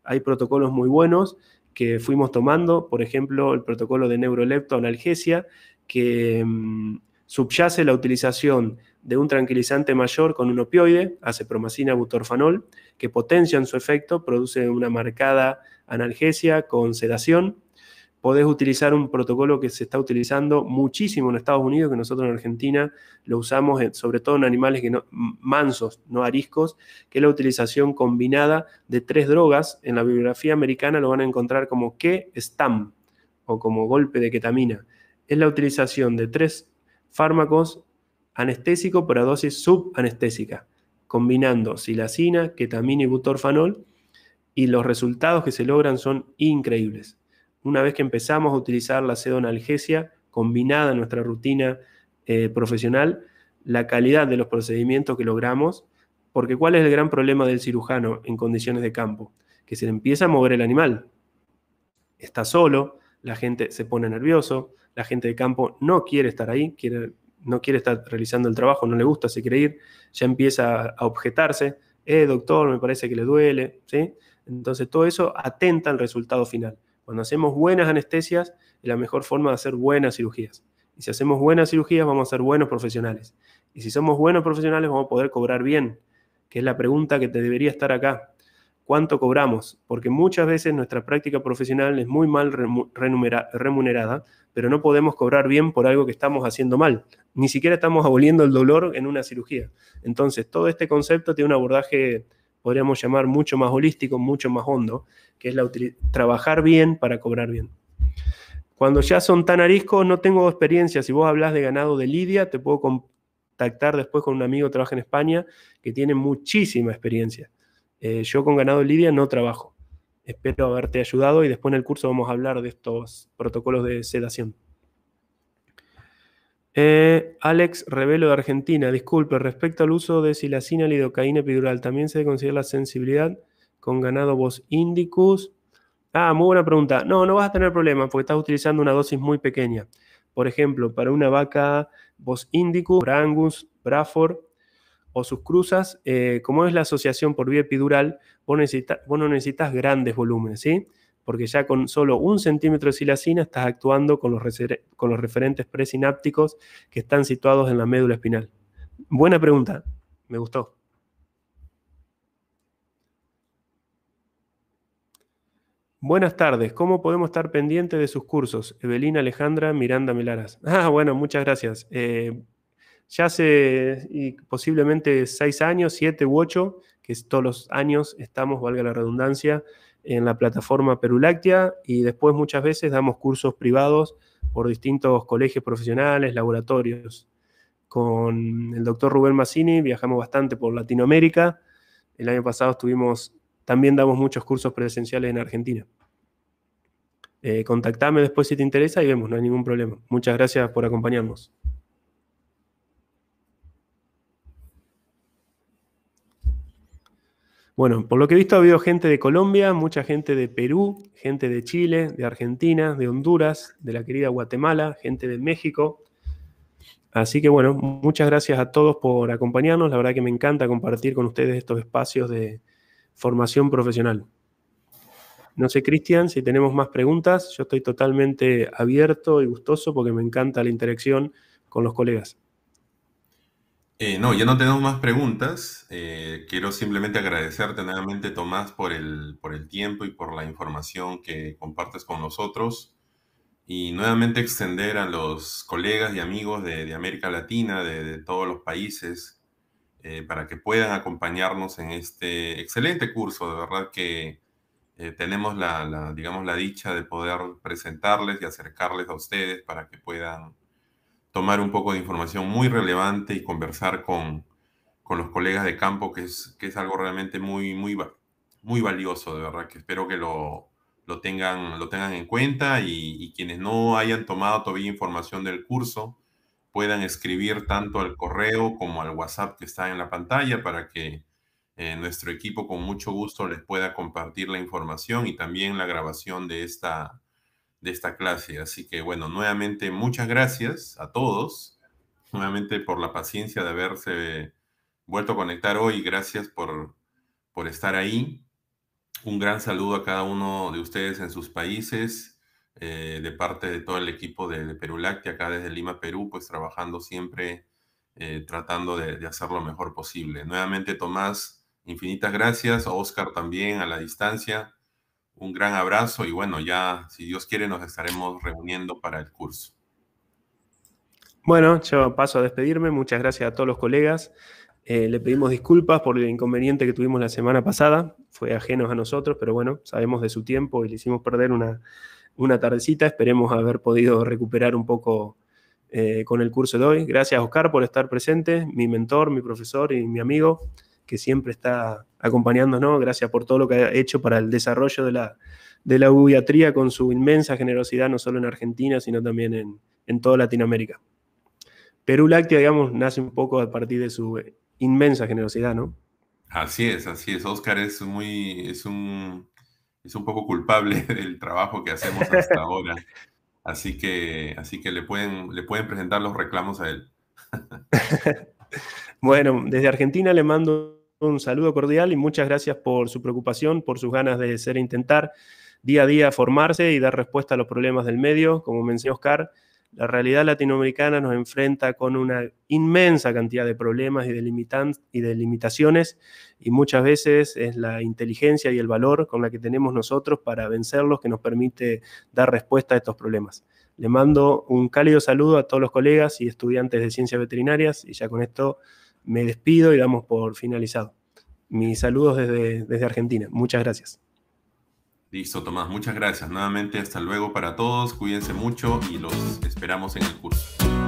Hay protocolos muy buenos que fuimos tomando, por ejemplo, el protocolo de neuroleptoanalgesia, que mm, subyace la utilización de un tranquilizante mayor con un opioide, acepromacina butorfanol, que potencian su efecto, produce una marcada analgesia con sedación. Podés utilizar un protocolo que se está utilizando muchísimo en Estados Unidos, que nosotros en Argentina lo usamos sobre todo en animales que no, mansos, no ariscos, que es la utilización combinada de tres drogas. En la bibliografía americana lo van a encontrar como que stam o como golpe de ketamina. Es la utilización de tres fármacos anestésico por dosis subanestésica, combinando silacina, ketamina y butorfanol, y los resultados que se logran son increíbles. Una vez que empezamos a utilizar la sedonalgesia combinada en nuestra rutina eh, profesional, la calidad de los procedimientos que logramos, porque ¿cuál es el gran problema del cirujano en condiciones de campo? Que se le empieza a mover el animal. Está solo, la gente se pone nervioso, la gente de campo no quiere estar ahí, quiere no quiere estar realizando el trabajo, no le gusta, se quiere ir, ya empieza a objetarse, eh, doctor, me parece que le duele, ¿sí? Entonces todo eso atenta al resultado final. Cuando hacemos buenas anestesias, es la mejor forma de hacer buenas cirugías. Y si hacemos buenas cirugías, vamos a ser buenos profesionales. Y si somos buenos profesionales, vamos a poder cobrar bien, que es la pregunta que te debería estar acá cuánto cobramos, porque muchas veces nuestra práctica profesional es muy mal remunerada, pero no podemos cobrar bien por algo que estamos haciendo mal. Ni siquiera estamos aboliendo el dolor en una cirugía. Entonces, todo este concepto tiene un abordaje, podríamos llamar, mucho más holístico, mucho más hondo, que es trabajar bien para cobrar bien. Cuando ya son tan ariscos, no tengo experiencia. Si vos hablas de ganado de Lidia, te puedo contactar después con un amigo que trabaja en España que tiene muchísima experiencia. Eh, yo con ganado Lidia no trabajo. Espero haberte ayudado y después en el curso vamos a hablar de estos protocolos de sedación. Eh, Alex Revelo de Argentina, disculpe, respecto al uso de silacina, lidocaína epidural, ¿también se debe considerar la sensibilidad con ganado vos indicus? Ah, muy buena pregunta. No, no vas a tener problema porque estás utilizando una dosis muy pequeña. Por ejemplo, para una vaca vos indicus, brangus, brafor, o sus cruzas, eh, como es la asociación por vía epidural, vos, no necesitas grandes volúmenes, ¿sí? Porque ya con solo un centímetro de silacina estás actuando con los, con los referentes presinápticos que están situados en la médula espinal. Buena pregunta, me gustó. Buenas tardes, ¿cómo podemos estar pendientes de sus cursos? Evelina Alejandra Miranda Milaras Ah, bueno, muchas gracias. Eh, ya hace posiblemente seis años, siete u ocho, que todos los años estamos, valga la redundancia, en la plataforma Perulactia, y después muchas veces damos cursos privados por distintos colegios profesionales, laboratorios. Con el doctor Rubén Massini viajamos bastante por Latinoamérica. El año pasado estuvimos, también damos muchos cursos presenciales en Argentina. Eh, contactame después si te interesa y vemos, no hay ningún problema. Muchas gracias por acompañarnos. Bueno, por lo que he visto ha habido gente de Colombia, mucha gente de Perú, gente de Chile, de Argentina, de Honduras, de la querida Guatemala, gente de México. Así que bueno, muchas gracias a todos por acompañarnos. La verdad que me encanta compartir con ustedes estos espacios de formación profesional. No sé, Cristian, si tenemos más preguntas. Yo estoy totalmente abierto y gustoso porque me encanta la interacción con los colegas. Eh, no, ya no tenemos más preguntas. Eh, quiero simplemente agradecerte nuevamente, Tomás, por el, por el tiempo y por la información que compartes con nosotros. Y nuevamente extender a los colegas y amigos de, América Latina, de, todos los países, eh, para que puedan acompañarnos en este excelente curso. De verdad que tenemos la, digamos, la dicha de poder presentarles y acercarles a ustedes para que puedan tomar un poco de información muy relevante y conversar con, los colegas de campo, que es, que es algo realmente muy, muy, muy valioso, de verdad, que espero que lo, lo tengan, lo tengan en cuenta y, quienes no hayan tomado todavía información del curso puedan escribir tanto al correo como al WhatsApp que está en la pantalla para que eh, nuestro equipo con mucho gusto les pueda compartir la información y también la grabación de esta, de esta clase. Así que bueno, nuevamente muchas gracias a todos, nuevamente por la paciencia de haberse vuelto a conectar hoy, gracias por, por estar ahí. Un gran saludo a cada uno de ustedes en sus países, eh, de parte de todo el equipo de, de que acá desde Lima, Perú, pues trabajando siempre, eh, tratando de, hacer lo mejor posible. Nuevamente, Tomás, infinitas gracias, Oscar también a la distancia un gran abrazo y bueno, ya si Dios quiere nos estaremos reuniendo para el curso. Bueno, yo paso a despedirme. Muchas gracias a todos los colegas. Eh, le pedimos disculpas por el inconveniente que tuvimos la semana pasada. Fue ajeno a nosotros, pero bueno, sabemos de su tiempo y le hicimos perder una, una tardecita. Esperemos haber podido recuperar un poco eh, con el curso de hoy. Gracias, Oscar, por estar presente, mi mentor, mi profesor y mi amigo que siempre está acompañándonos. Gracias por todo lo que ha hecho para el desarrollo de la, de la con su inmensa generosidad, no solo en Argentina, sino también en, toda Latinoamérica. Perú Láctea, digamos, nace un poco a partir de su eh, inmensa generosidad, ¿no? Así es, así es. Oscar es muy, es un, es un poco culpable del trabajo que hacemos hasta ahora. Así que, así que le pueden, le pueden presentar los reclamos a él. Bueno, desde Argentina le mando un saludo cordial y muchas gracias por su preocupación, por sus ganas de ser e intentar día a día formarse y dar respuesta a los problemas del medio. Como mencionó Oscar, la realidad latinoamericana nos enfrenta con una inmensa cantidad de problemas y de, y de limitaciones y muchas veces es la inteligencia y el valor con la que tenemos nosotros para vencerlos que nos permite dar respuesta a estos problemas. Le mando un cálido saludo a todos los colegas y estudiantes de ciencias veterinarias y ya con esto me despido y damos por finalizado. Mis saludos desde, desde Argentina. Muchas gracias. Listo, Tomás. Muchas gracias. Nuevamente, hasta luego para todos. Cuídense mucho y los esperamos en el curso.